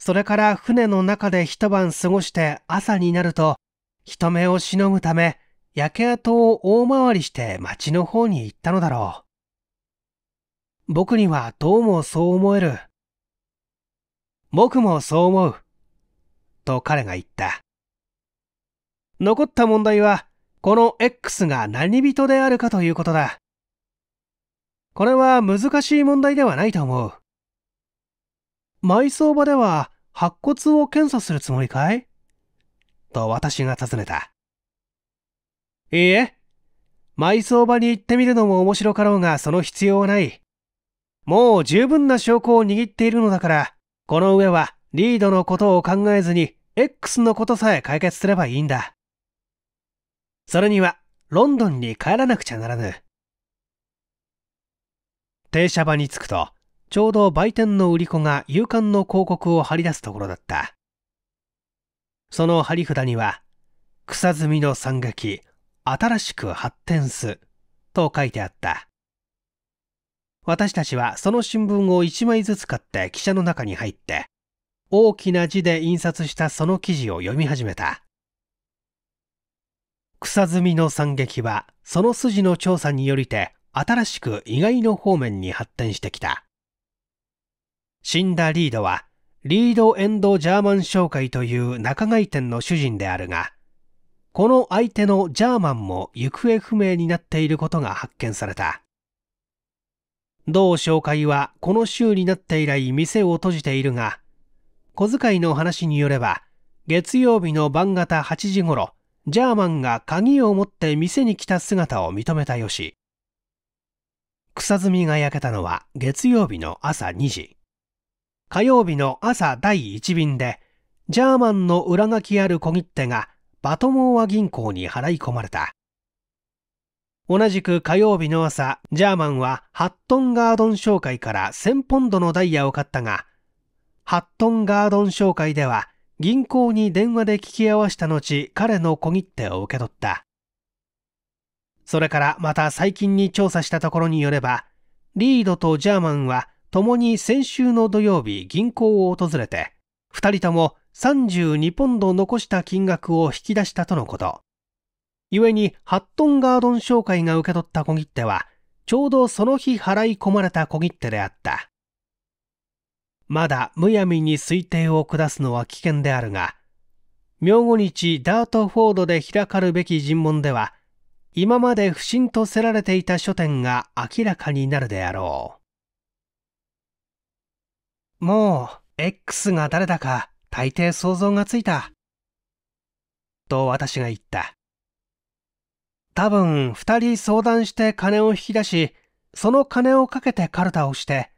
それから船の中で一晩過ごして朝になると、人目をしのぐため、焼け跡を大回りして町の方に行ったのだろう。僕にはどうもそう思える。僕もそう思う。と彼が言った。残った問題は、この X が何人であるかということだ。これは難しい問題ではないと思う。埋葬場では白骨を検査するつもりかいと私が尋ねた。いいえ、埋葬場に行ってみるのも面白かろうがその必要はない。もう十分な証拠を握っているのだから、この上はリードのことを考えずに X のことさえ解決すればいいんだ。それにはロンドンに帰らなくちゃならぬ。停車場に着くと、ちょうど売店の売り子が夕刊の広告を貼り出すところだった。その貼り札には、草積みの惨劇、新しく発展す、と書いてあった。私たちはその新聞を1枚ずつ買って記者の中に入って、大きな字で印刷したその記事を読み始めた。草積みの惨劇は、その筋の調査によりて、新しく意外の方面に発展してきた。死んだリードは、リード・エンド・ジャーマン商会という仲買店の主人であるが、この相手のジャーマンも行方不明になっていることが発見された。同商会はこの週になって以来店を閉じているが、小遣いの話によれば、月曜日の晩方8時頃、ジャーマンが鍵を持って店に来た姿を認めたよし。草積みが焼けたのは月曜日の朝2時。火曜日の朝第1便で、ジャーマンの裏書きある小切手がバトモーア銀行に払い込まれた。同じく火曜日の朝、ジャーマンはハットンガードン商会から1000ポンドのダイヤを買ったが、ハットンガードン商会では銀行に電話で聞き合わした後、彼の小切手を受け取った。それからまた最近に調査したところによれば、リードとジャーマンは共に先週の土曜日銀行を訪れて、2人とも32ポンド残した金額を引き出したとのこと。故にハットンガードン商会が受け取った小切手は、ちょうどその日払い込まれた小切手であった。まだむやみに推定を下すのは危険であるが、明後日ダートフォードで開かるべき尋問では、今まで不審とせられていた書店が明らかになるであろう。もう、X が誰だか、大抵想像がついた。と私が言った。多分、二人相談して金を引き出し、その金をかけてカルタをして、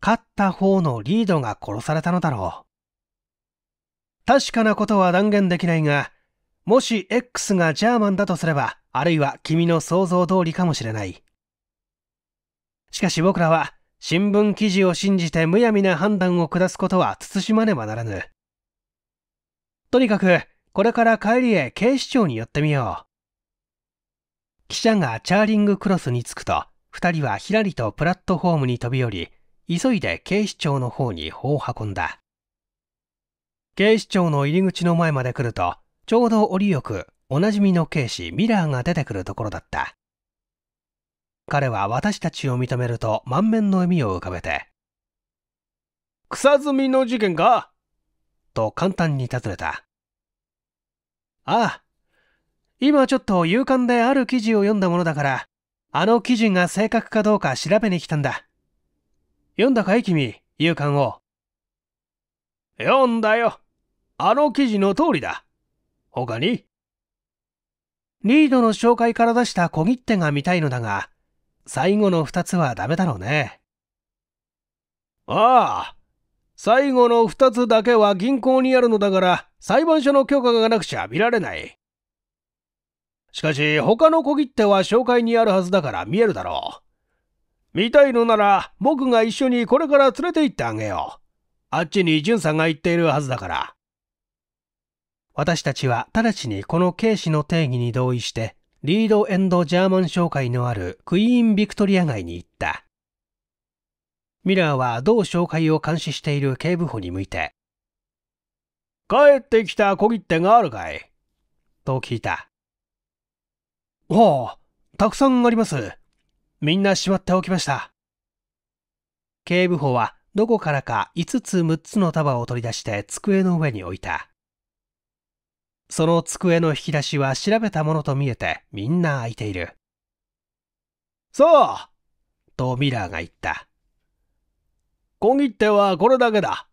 勝った方のリードが殺されたのだろう。確かなことは断言できないが、もし X がジャーマンだとすれば、あるいは君の想像通りかもしれない。しかし僕らは新聞記事を信じてむやみな判断を下すことは慎まねばならぬ。とにかく、これから帰りへ警視庁に寄ってみよう。記者がチャーリングクロスに着くと、二人はひらりとプラットフォームに飛び降り、急いで警視庁の方に法を運んだ。警視庁の入り口の前まで来ると、ちょうど折よく、おなじみの警視ミラーが出てくるところだった。彼は私たちを認めると満面の笑みを浮かべて、草摘みの事件かと簡単に尋ねた。ああ、今ちょっと勇敢である記事を読んだものだから、あの記事が正確かどうか調べに来たんだ。読んだかい君、勇敢を。読んだよ。あの記事の通りだ。他にリードの紹介から出した小切手が見たいのだが、最後の2つはダメだろうね。ああ、最後の2つだけは銀行にあるのだから裁判所の許可がなくちゃ見られない。しかし他の小切手は紹介にあるはずだから見えるだろう。見たいのなら僕が一緒にこれから連れて行ってあげよう。あっちに淳さんが行っているはずだから。私たちは直ちにこの警視の定義に同意してリードエンド・ジャーマン商会のあるクイーン・ビクトリア街に行った。ミラーは同紹介を監視している警部補に向いて、帰ってきた小切手があるかいと聞いた。はあ、たくさんあります。みんなしまっておきました。警部補はどこからか5つ6つの束を取り出して机の上に置いた。その机の引き出しは調べたものと見えてみんな開いている。そうとミラーが言った。小切手はこれだけだ。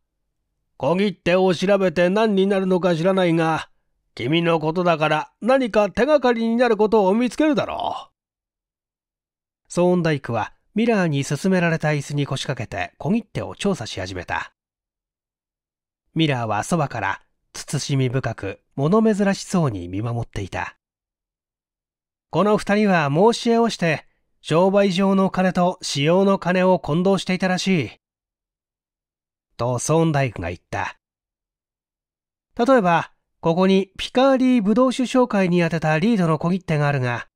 小切手を調べて何になるのか知らないが、君のことだから何か手がかりになることを見つけるだろう。ソーンダイクはミラーに勧められた椅子に腰掛けて小切手を調査し始めた。ミラーはそばから、慎み深く物珍しそうに見守っていた。この二人は申し合わして、商売上の金と使用の金を混同していたらしい。と、ソーンダイクが言った。例えば、ここにピカーリーブドウ酒商会に宛てたリードの小切手があるが、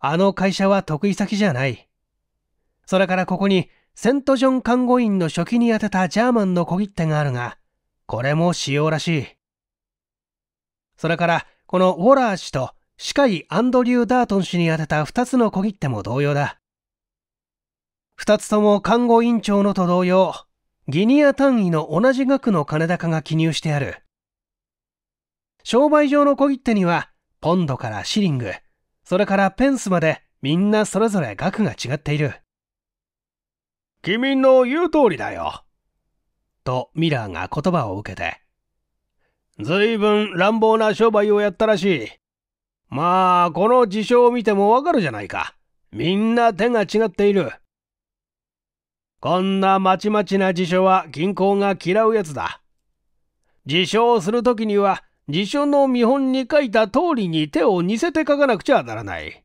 あの会社は得意先じゃない。それからここにセントジョン看護院の初期に宛てたジャーマンの小切手があるが、これも使用らしい。それから、このウォラー氏と歯科医アンドリュー・ダートン氏に宛てた2つの小切手も同様だ。2つとも看護院長のと同様、ギニア単位の同じ額の金高が記入してある。商売上の小切手には、ポンドからシリング、それからペンスまでみんなそれぞれ額が違っている。君の言う通りだよ。とミラーが言葉を受けて、ずいぶん乱暴な商売をやったらしい。まあ、この事象を見てもわかるじゃないか。みんな手が違っている。こんなまちまちな事象は銀行が嫌うやつだ。自称するときには、辞書の見本に書いた通りに手を似せて書かなくちゃならない。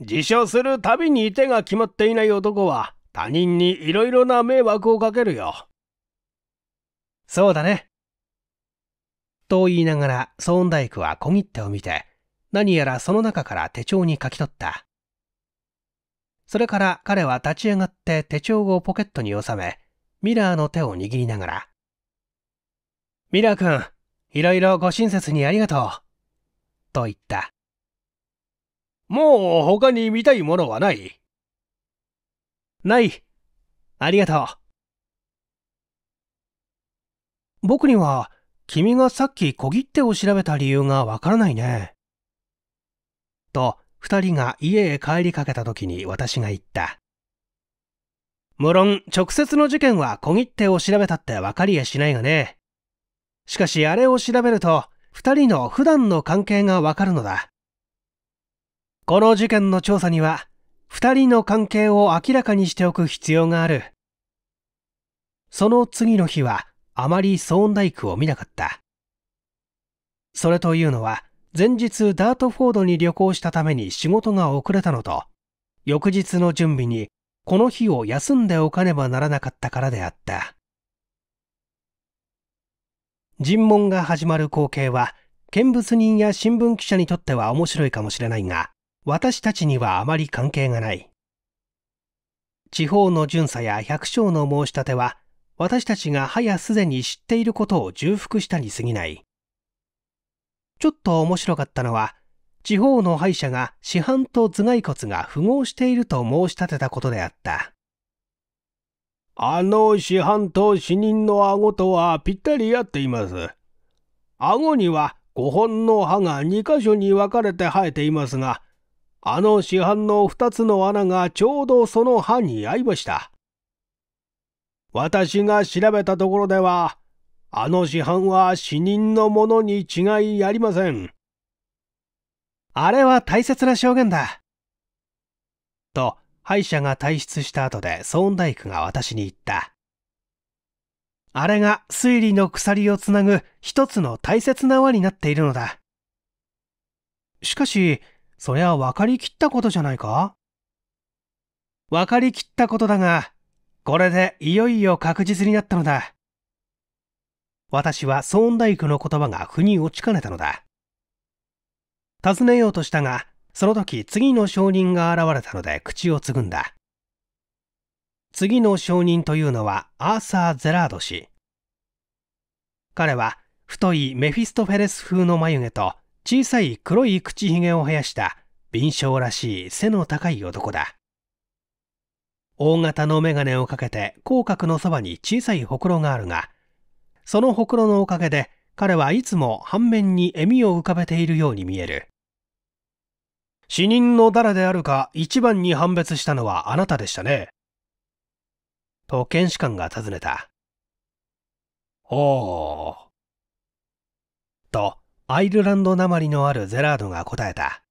辞書するたびに手が決まっていない男は、他人にいろいろな迷惑をかけるよ。そうだね。と言いながら、ソーンダイクは小切手を見て、何やらその中から手帳に書き取った。それから彼は立ち上がって手帳をポケットに収め、ミラーの手を握りながら、ミラー君、いろいろご親切にありがとう。と言った。もう他に見たいものはないない。ありがとう。僕には君がさっき小切手を調べた理由がわからないね。と、二人が家へ帰りかけた時に私が言った。無論、直接の事件は小切手を調べたって分かりやしないがね。しかし、あれを調べると、二人の普段の関係がわかるのだ。この事件の調査には、二人の関係を明らかにしておく必要がある。その次の日は、あまり騒音大工を見なかった。それというのは、前日ダートフォードに旅行したために仕事が遅れたのと、翌日の準備にこの日を休んでおかねばならなかったからであった。尋問が始まる光景は、見物人や新聞記者にとっては面白いかもしれないが、私たちにはあまり関係がない。地方の巡査や百姓の申し立ては、私たちがはやすでに知っていることを重複したに過ぎない。ちょっと面白かったのは、地方の歯医者が市販と頭蓋骨が符合していると申し立てたことであった。あの市販と死人の顎とはぴったり合っています。顎には5本の歯が2箇所に分かれて生えていますが、あの市販の2つの穴がちょうどその歯に合いました。私が調べたところでは、あの市販は死人のものに違いありません。あれは大切な証言だ。と、歯医者が退出した後でソーンダが私に言った。あれが推理の鎖をつなぐ一つの大切な輪になっているのだ。しかし、そりゃ分かりきったことじゃないか分かりきったことだが、これでいよいよ確実になったのだ。私はソーンダイクの言葉が腑に落ちかねたのだ。尋ねようとしたが、その時次の証人が現れたので口をつぐんだ。次の証人というのはアーサー・ゼラード氏。彼は太いメフィストフェレス風の眉毛と小さい黒い口ひげを生やした敏捷らしい背の高い男だ。大型のメガネをかけて口角のそばに小さいほくろがあるが、そのほくろのおかげで彼はいつも反面に笑みを浮かべているように見える。死人の誰であるか一番に判別したのはあなたでしたね。と検視官が尋ねた。おー。と、アイルランドなまりのあるゼラードが答えた。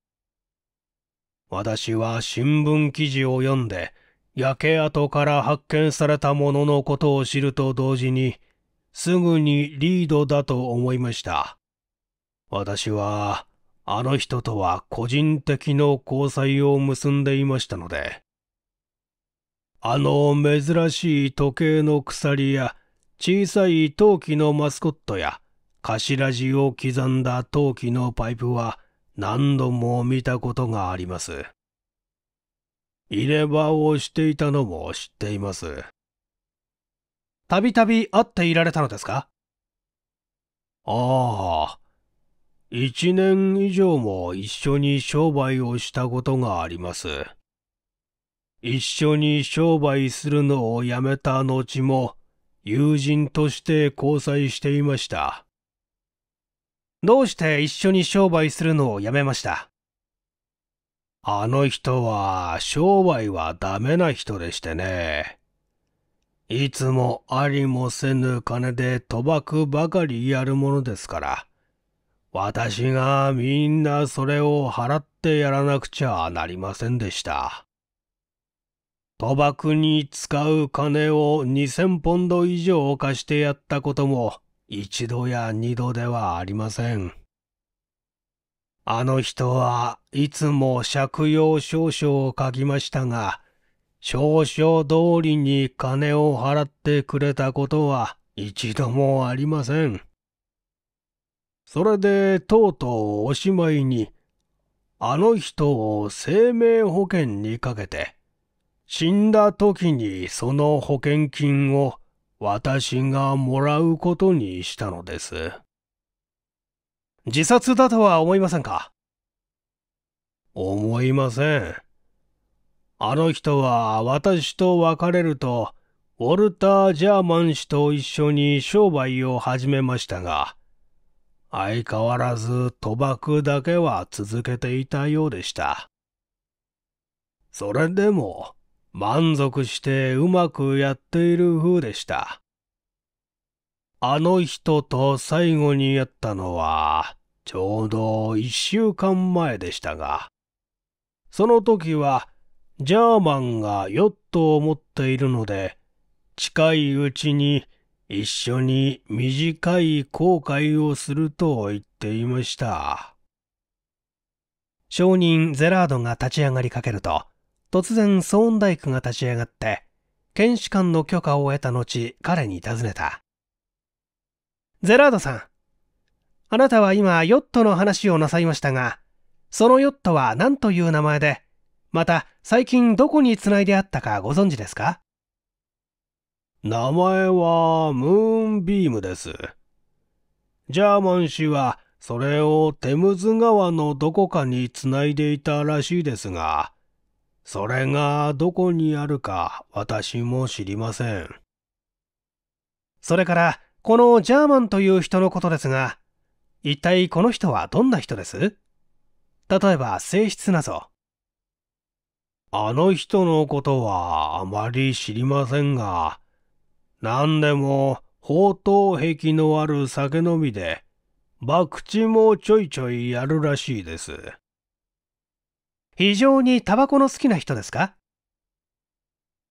私は新聞記事を読んで、焼け跡から発見されたもののことを知ると同時に、すぐにリードだと思いました。私は、あの人とは個人的の交際を結んでいましたので。あの珍しい時計の鎖や、小さい陶器のマスコットや、頭地を刻んだ陶器のパイプは何度も見たことがあります。入れ歯をしていたのも知っています。たびたび会っていられたのですかああ、一年以上も一緒に商売をしたことがあります。一緒に商売するのをやめた後も、友人として交際していました。どうして一緒に商売するのをやめましたあの人は商売はダメな人でしてね。いつもありもせぬ金で賭博ばかりやるものですから、私がみんなそれを払ってやらなくちゃなりませんでした。賭博に使う金を二千ポンド以上貸してやったことも一度や二度ではありません。あの人はいつも借用証書を書きましたが、証書通りに金を払ってくれたことは一度もありません。それでとうとうおしまいに、あの人を生命保険にかけて、死んだ時にその保険金を私がもらうことにしたのです。自殺だとは思いませんか思いません。あの人は私と別れると、ウォルター・ジャーマン氏と一緒に商売を始めましたが、相変わらず賭博だけは続けていたようでした。それでも満足してうまくやっている風でした。あの人と最後に会ったのは、ちょうど一週間前でしたが、その時は、ジャーマンがヨットを持っているので、近いうちに一緒に短い航海をすると言っていました。証人ゼラードが立ち上がりかけると、突然ソーンダイクが立ち上がって、検視官の許可を得た後、彼に尋ねた。ゼラードさん。あなたは今、ヨットの話をなさいましたが、そのヨットは何という名前で、また最近どこにつないであったかご存知ですか名前はムーンビームです。ジャーマン氏はそれをテムズ川のどこかにつないでいたらしいですが、それがどこにあるか私も知りません。それからこのジャーマンという人のことですが、一体この人はどんな人です例えば性質なぞあの人のことはあまり知りませんが、何でも砲塔壁のある酒飲みで、博打もちょいちょいやるらしいです。非常にタバコの好きな人ですか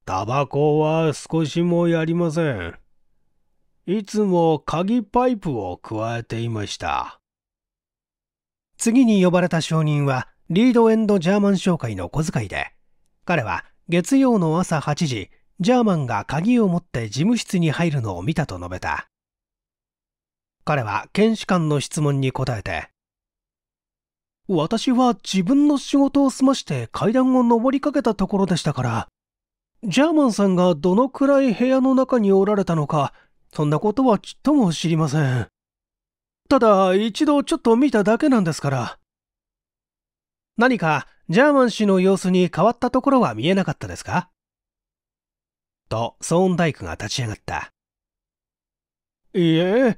タバコは少しもやりません。いつも鍵パイプを加えていました。次に呼ばれた証人は、リードエンドジャーマン商会の小遣いで、彼は月曜の朝8時、ジャーマンが鍵を持って事務室に入るのを見たと述べた。彼は検視官の質問に答えて、私は自分の仕事を済まして階段を上りかけたところでしたから、ジャーマンさんがどのくらい部屋の中におられたのか、そんなことはちっとも知りません。ただ、一度ちょっと見ただけなんですから。何か、ジャーマン氏の様子に変わったところは見えなかったですかと、ソーンダイクが立ち上がった。いいえ、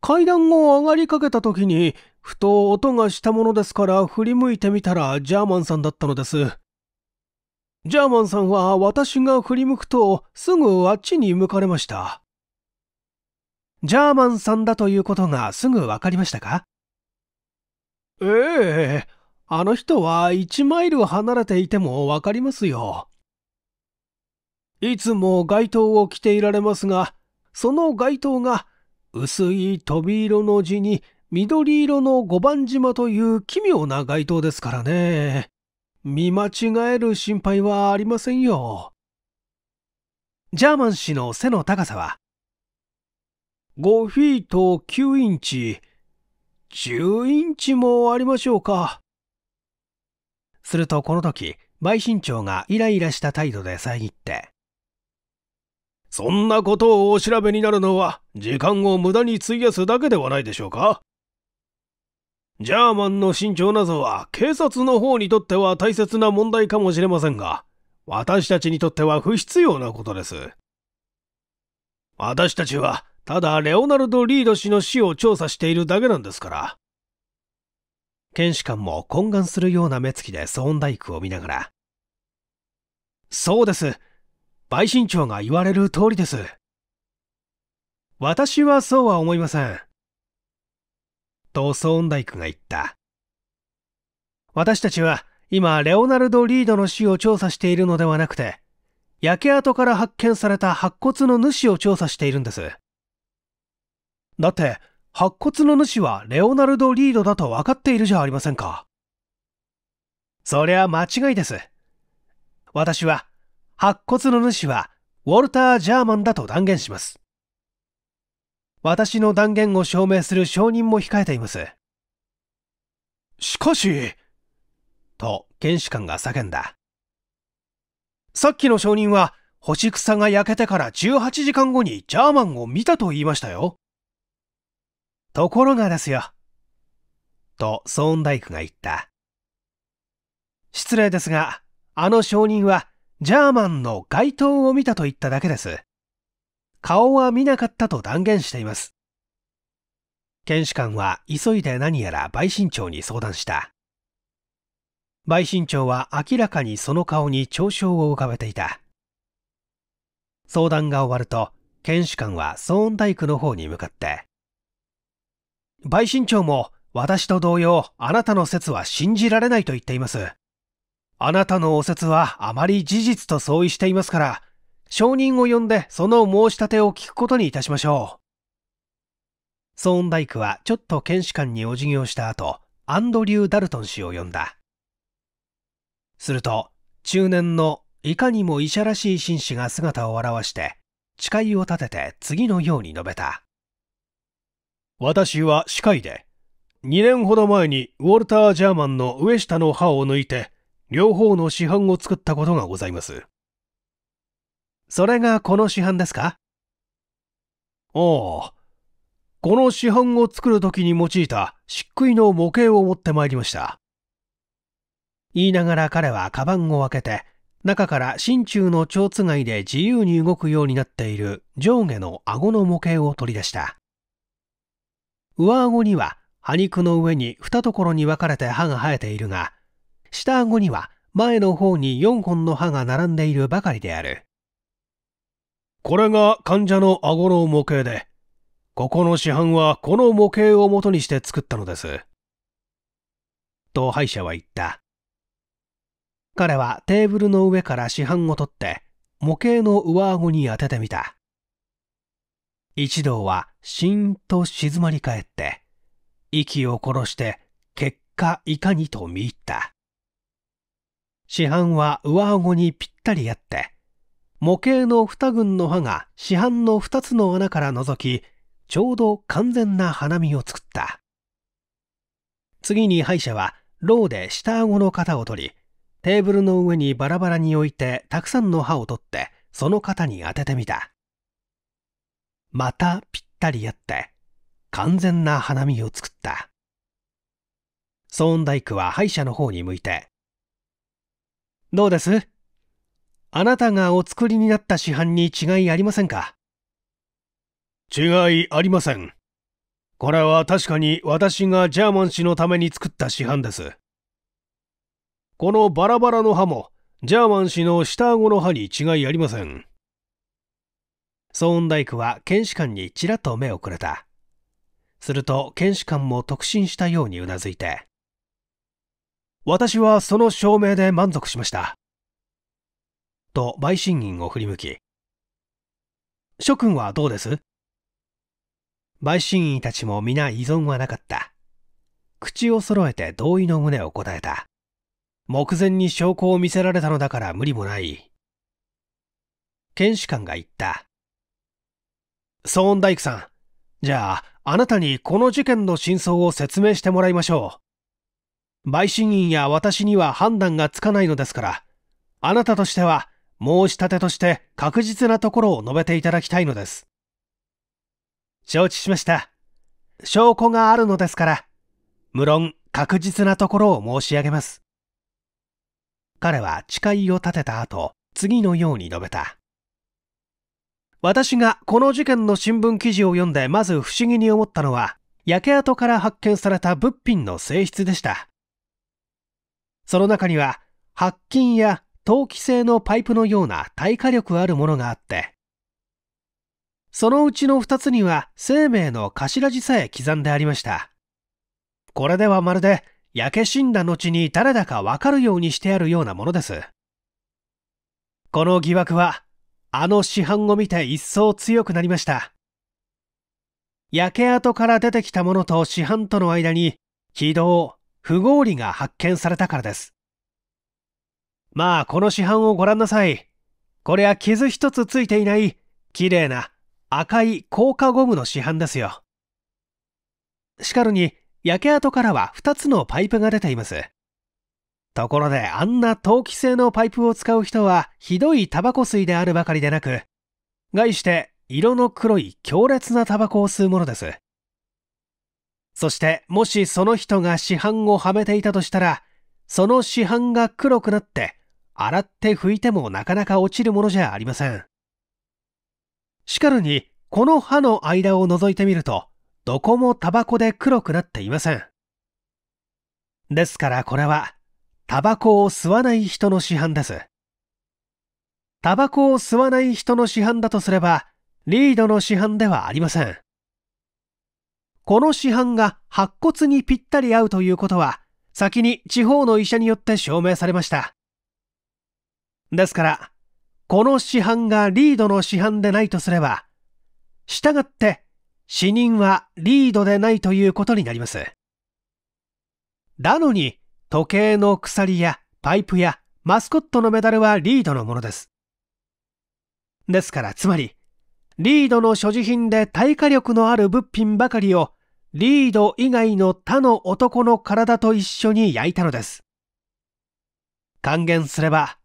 階段を上がりかけた時に、ふと音がしたものですから振り向いてみたらジャーマンさんだったのです。ジャーマンさんは私が振り向くとすぐあっちに向かれました。ジャーマンさんだということがすぐわかりましたかええ、あの人は1マイル離れていてもわかりますよ。いつも街灯を着ていられますが、その街灯が薄い飛び色の字に緑色の五番島という奇妙な街灯ですからね。見間違える心配はありませんよ。ジャーマン氏の背の高さは5フィート9インチ、10インチもありましょうか。するとこの時、陪身長がイライラした態度で遮って、そんなことをお調べになるのは、時間を無駄に費やすだけではないでしょうかジャーマンの身長謎は警察の方にとっては大切な問題かもしれませんが、私たちにとっては不必要なことです。私たちはただ、レオナルド・リード氏の死を調査しているだけなんですから。検視官も懇願するような目つきでソーンダイクを見ながら。そうです。陪審長が言われる通りです。私はそうは思いません。とソーンダイクが言った。私たちは今、レオナルド・リードの死を調査しているのではなくて、焼け跡から発見された白骨の主を調査しているんです。だって、白骨の主はレオナルド・リードだと分かっているじゃありませんか。そりゃ間違いです。私は、白骨の主はウォルター・ジャーマンだと断言します。私の断言を証明する証人も控えています。しかし、と検視官が叫んだ。さっきの証人は、干し草が焼けてから18時間後にジャーマンを見たと言いましたよ。ところがですよ。と、ソーンダイクが言った。失礼ですが、あの証人は、ジャーマンの街灯を見たと言っただけです。顔は見なかったと断言しています。検視官は急いで何やら陪審長に相談した。陪審長は明らかにその顔に嘲笑を浮かべていた。相談が終わると、検視官はソーンダイクの方に向かって、陪審長も私と同様、あなたの説は信じられないと言っています。あなたのお説はあまり事実と相違していますから、証人を呼んでその申し立てを聞くことにいたしましょう。ソーン大工はちょっと検視官にお辞儀をした後、アンドリュー・ダルトン氏を呼んだ。すると、中年のいかにも医者らしい紳士が姿を現して、誓いを立てて次のように述べた。私は歯科医で、2年ほど前にウォルター・ジャーマンの上下の歯を抜いて、両方の市販を作ったことがございます。それがこの市販ですかああ、この市販を作る時に用いた漆喰の模型を持ってまいりました。言いながら彼はカバンを開けて、中から心中の蝶つがいで自由に動くようになっている上下の顎の模型を取り出した。上顎には歯肉の上に2所に分かれて歯が生えているが、下顎には前の方に4本の歯が並んでいるばかりである。これが患者の顎の模型で、ここの市販はこの模型を元にして作ったのです。と歯医者は言った。彼はテーブルの上から市販を取って模型の上顎に当ててみた。一同はしんと静まり返って、息を殺して結果いかにと見入った。市販は上顎にぴったりあって、模型の二群の歯が市販の二つの穴から覗き、ちょうど完全な花見を作った。次に歯医者は、ローで下顎の型を取り、テーブルの上にバラバラに置いてたくさんの歯を取って、その型に当ててみた。またぴったりやって、完全な花見を作った。ソーンダイクは歯医者の方に向いて、どうですあなたがお作りになった市販に違いありませんか違いありません。これは確かに私がジャーマン氏のために作った市販です。このバラバラの歯もジャーマン氏の下顎の歯に違いありません。騒音大工は検視官にちらっと目をくれた。すると検視官も特進したようにうなずいて、私はその証明で満足しました。と陪審員を振り向き、諸君はどうです陪審員たちも皆依存はなかった。口を揃えて同意の旨を答えた。目前に証拠を見せられたのだから無理もない。検視官が言った。騒音大工さん。じゃあ、あなたにこの事件の真相を説明してもらいましょう。陪審員や私には判断がつかないのですから、あなたとしては申し立てとして確実なところを述べていただきたいのです。承知しました。証拠があるのですから、無論確実なところを申し上げます。彼は誓いを立てた後、次のように述べた。私がこの事件の新聞記事を読んでまず不思議に思ったのは、焼け跡から発見された物品の性質でした。その中には、白金や陶器製のパイプのような耐火力あるものがあって、そのうちの2つには生命の頭字さえ刻んでありました。これではまるで焼け死んだ後に誰だかわかるようにしてあるようなものです。この疑惑はあの市販を見て一層強くなりました。焼け跡から出てきたものと市販との間に軌道、不合理が発見されたからです。まあ、この市販をご覧なさい。これは傷一つついていない、綺麗な赤い硬化ゴムの市販ですよ。しかるに、焼け跡からは2つのパイプが出ています。ところであんな陶器製のパイプを使う人はひどいタバコ吸いであるばかりでなく、概して色の黒い強烈なタバコを吸うものです。そしてもしその人が市販をはめていたとしたら、その市販が黒くなって、洗って拭いてもなかなか落ちるものじゃありません。しかるに、この歯の間を覗いてみると、どこもタバコで黒くなっていません。ですからこれはタバコを吸わない人の市販です。タバコを吸わない人の市販だとすれば、リードの市販ではありません。この市販が白骨にぴったり合うということは、先に地方の医者によって証明されました。ですから、この市販がリードの市販でないとすれば、従って死人はリードでないということになります。なのに、時計の鎖やパイプやマスコットのメダルはリードのものです。ですからつまり、リードの所持品で耐火力のある物品ばかりをリード以外の他の男の体と一緒に焼いたのです。還元すれば、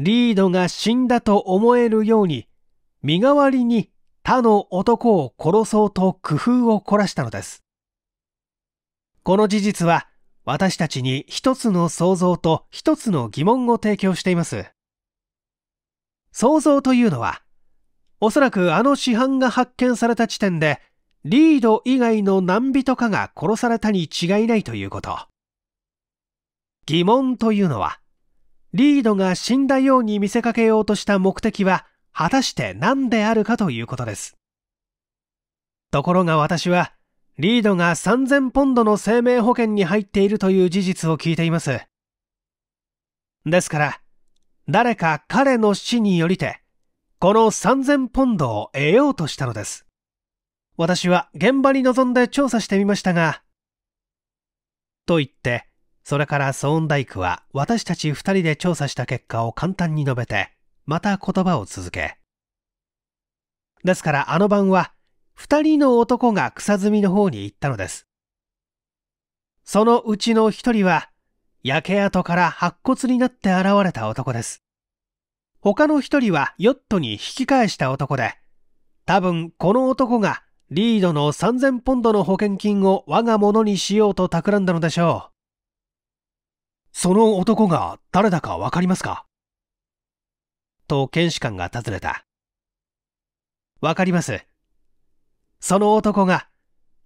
リードが死んだと思えるように、身代わりに他の男を殺そうと工夫を凝らしたのです。この事実は私たちに一つの想像と一つの疑問を提供しています。想像というのは、おそらくあの市販が発見された地点で、リード以外の何人かが殺されたに違いないということ。疑問というのは、リードが死んだように見せかけようとした目的は、果たして何であるかということです。ところが私は、リードが3000ポンドの生命保険に入っているという事実を聞いています。ですから、誰か彼の死によりて、この3000ポンドを得ようとしたのです。私は現場に臨んで調査してみましたが、と言って、それからソーンダイクは私たち二人で調査した結果を簡単に述べて、また言葉を続け。ですからあの晩は二人の男が草積みの方に行ったのです。そのうちの一人は、焼け跡から白骨になって現れた男です。他の一人はヨットに引き返した男で、多分この男がリードの3000ポンドの保険金を我が物にしようと企んだのでしょう。その男が誰だかわかりますかと検視官が尋ねた。わかります。その男が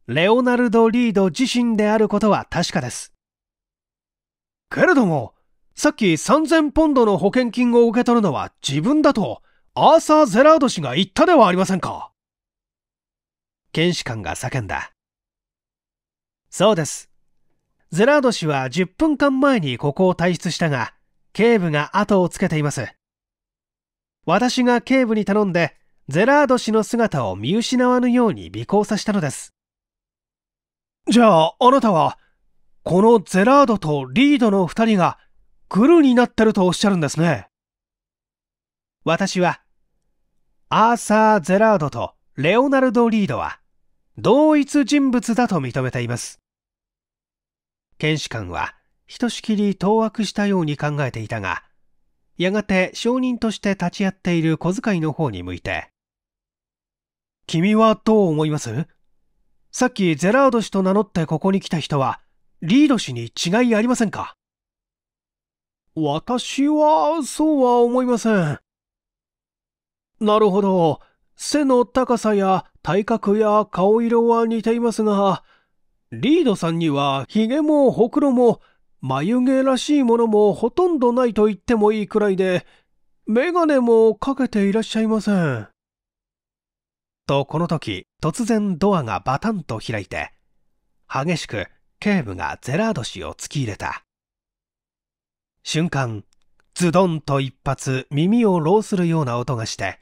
レオナルド・リード自身であることは確かです。けれども、さっき3000ポンドの保険金を受け取るのは自分だとアーサー・ゼラード氏が言ったではありませんか。検視官が叫んだ。そうです。ゼラード氏は10分間前にここを退出したが、警部が後をつけています。私が警部に頼んでゼラード氏の姿を見失わぬように尾行させたのです。じゃあ、あなたは、このゼラードとリードの二人が、グルになってるとおっしゃるんですね。私は、アーサー・ゼラードとレオナルド・リードは、同一人物だと認めています。検視官は、ひとしきり当惑したように考えていたが、やがて証人として立ち会っている小遣いの方に向いて、君はどう思いますさっきゼラード氏と名乗ってここに来た人は、リード氏に違いありませんか私は、そうは思いません。なるほど。背の高さや体格や顔色は似ていますが、リードさんには髭もほくろも眉毛らしいものもほとんどないと言ってもいいくらいで、メガネもかけていらっしゃいません。とこの時突然ドアがバタンと開いて激しく警部がゼラード氏を突き入れた瞬間ズドンと一発耳をローするような音がして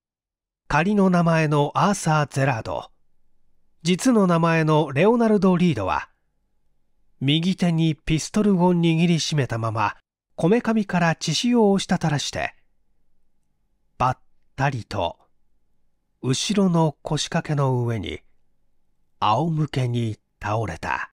仮の名前のアーサー・ゼラード実の名前のレオナルド・リードは右手にピストルを握りしめたままこめかみから血潮を滴らしてばったりと後ろの腰掛けの上に仰向けに倒れた。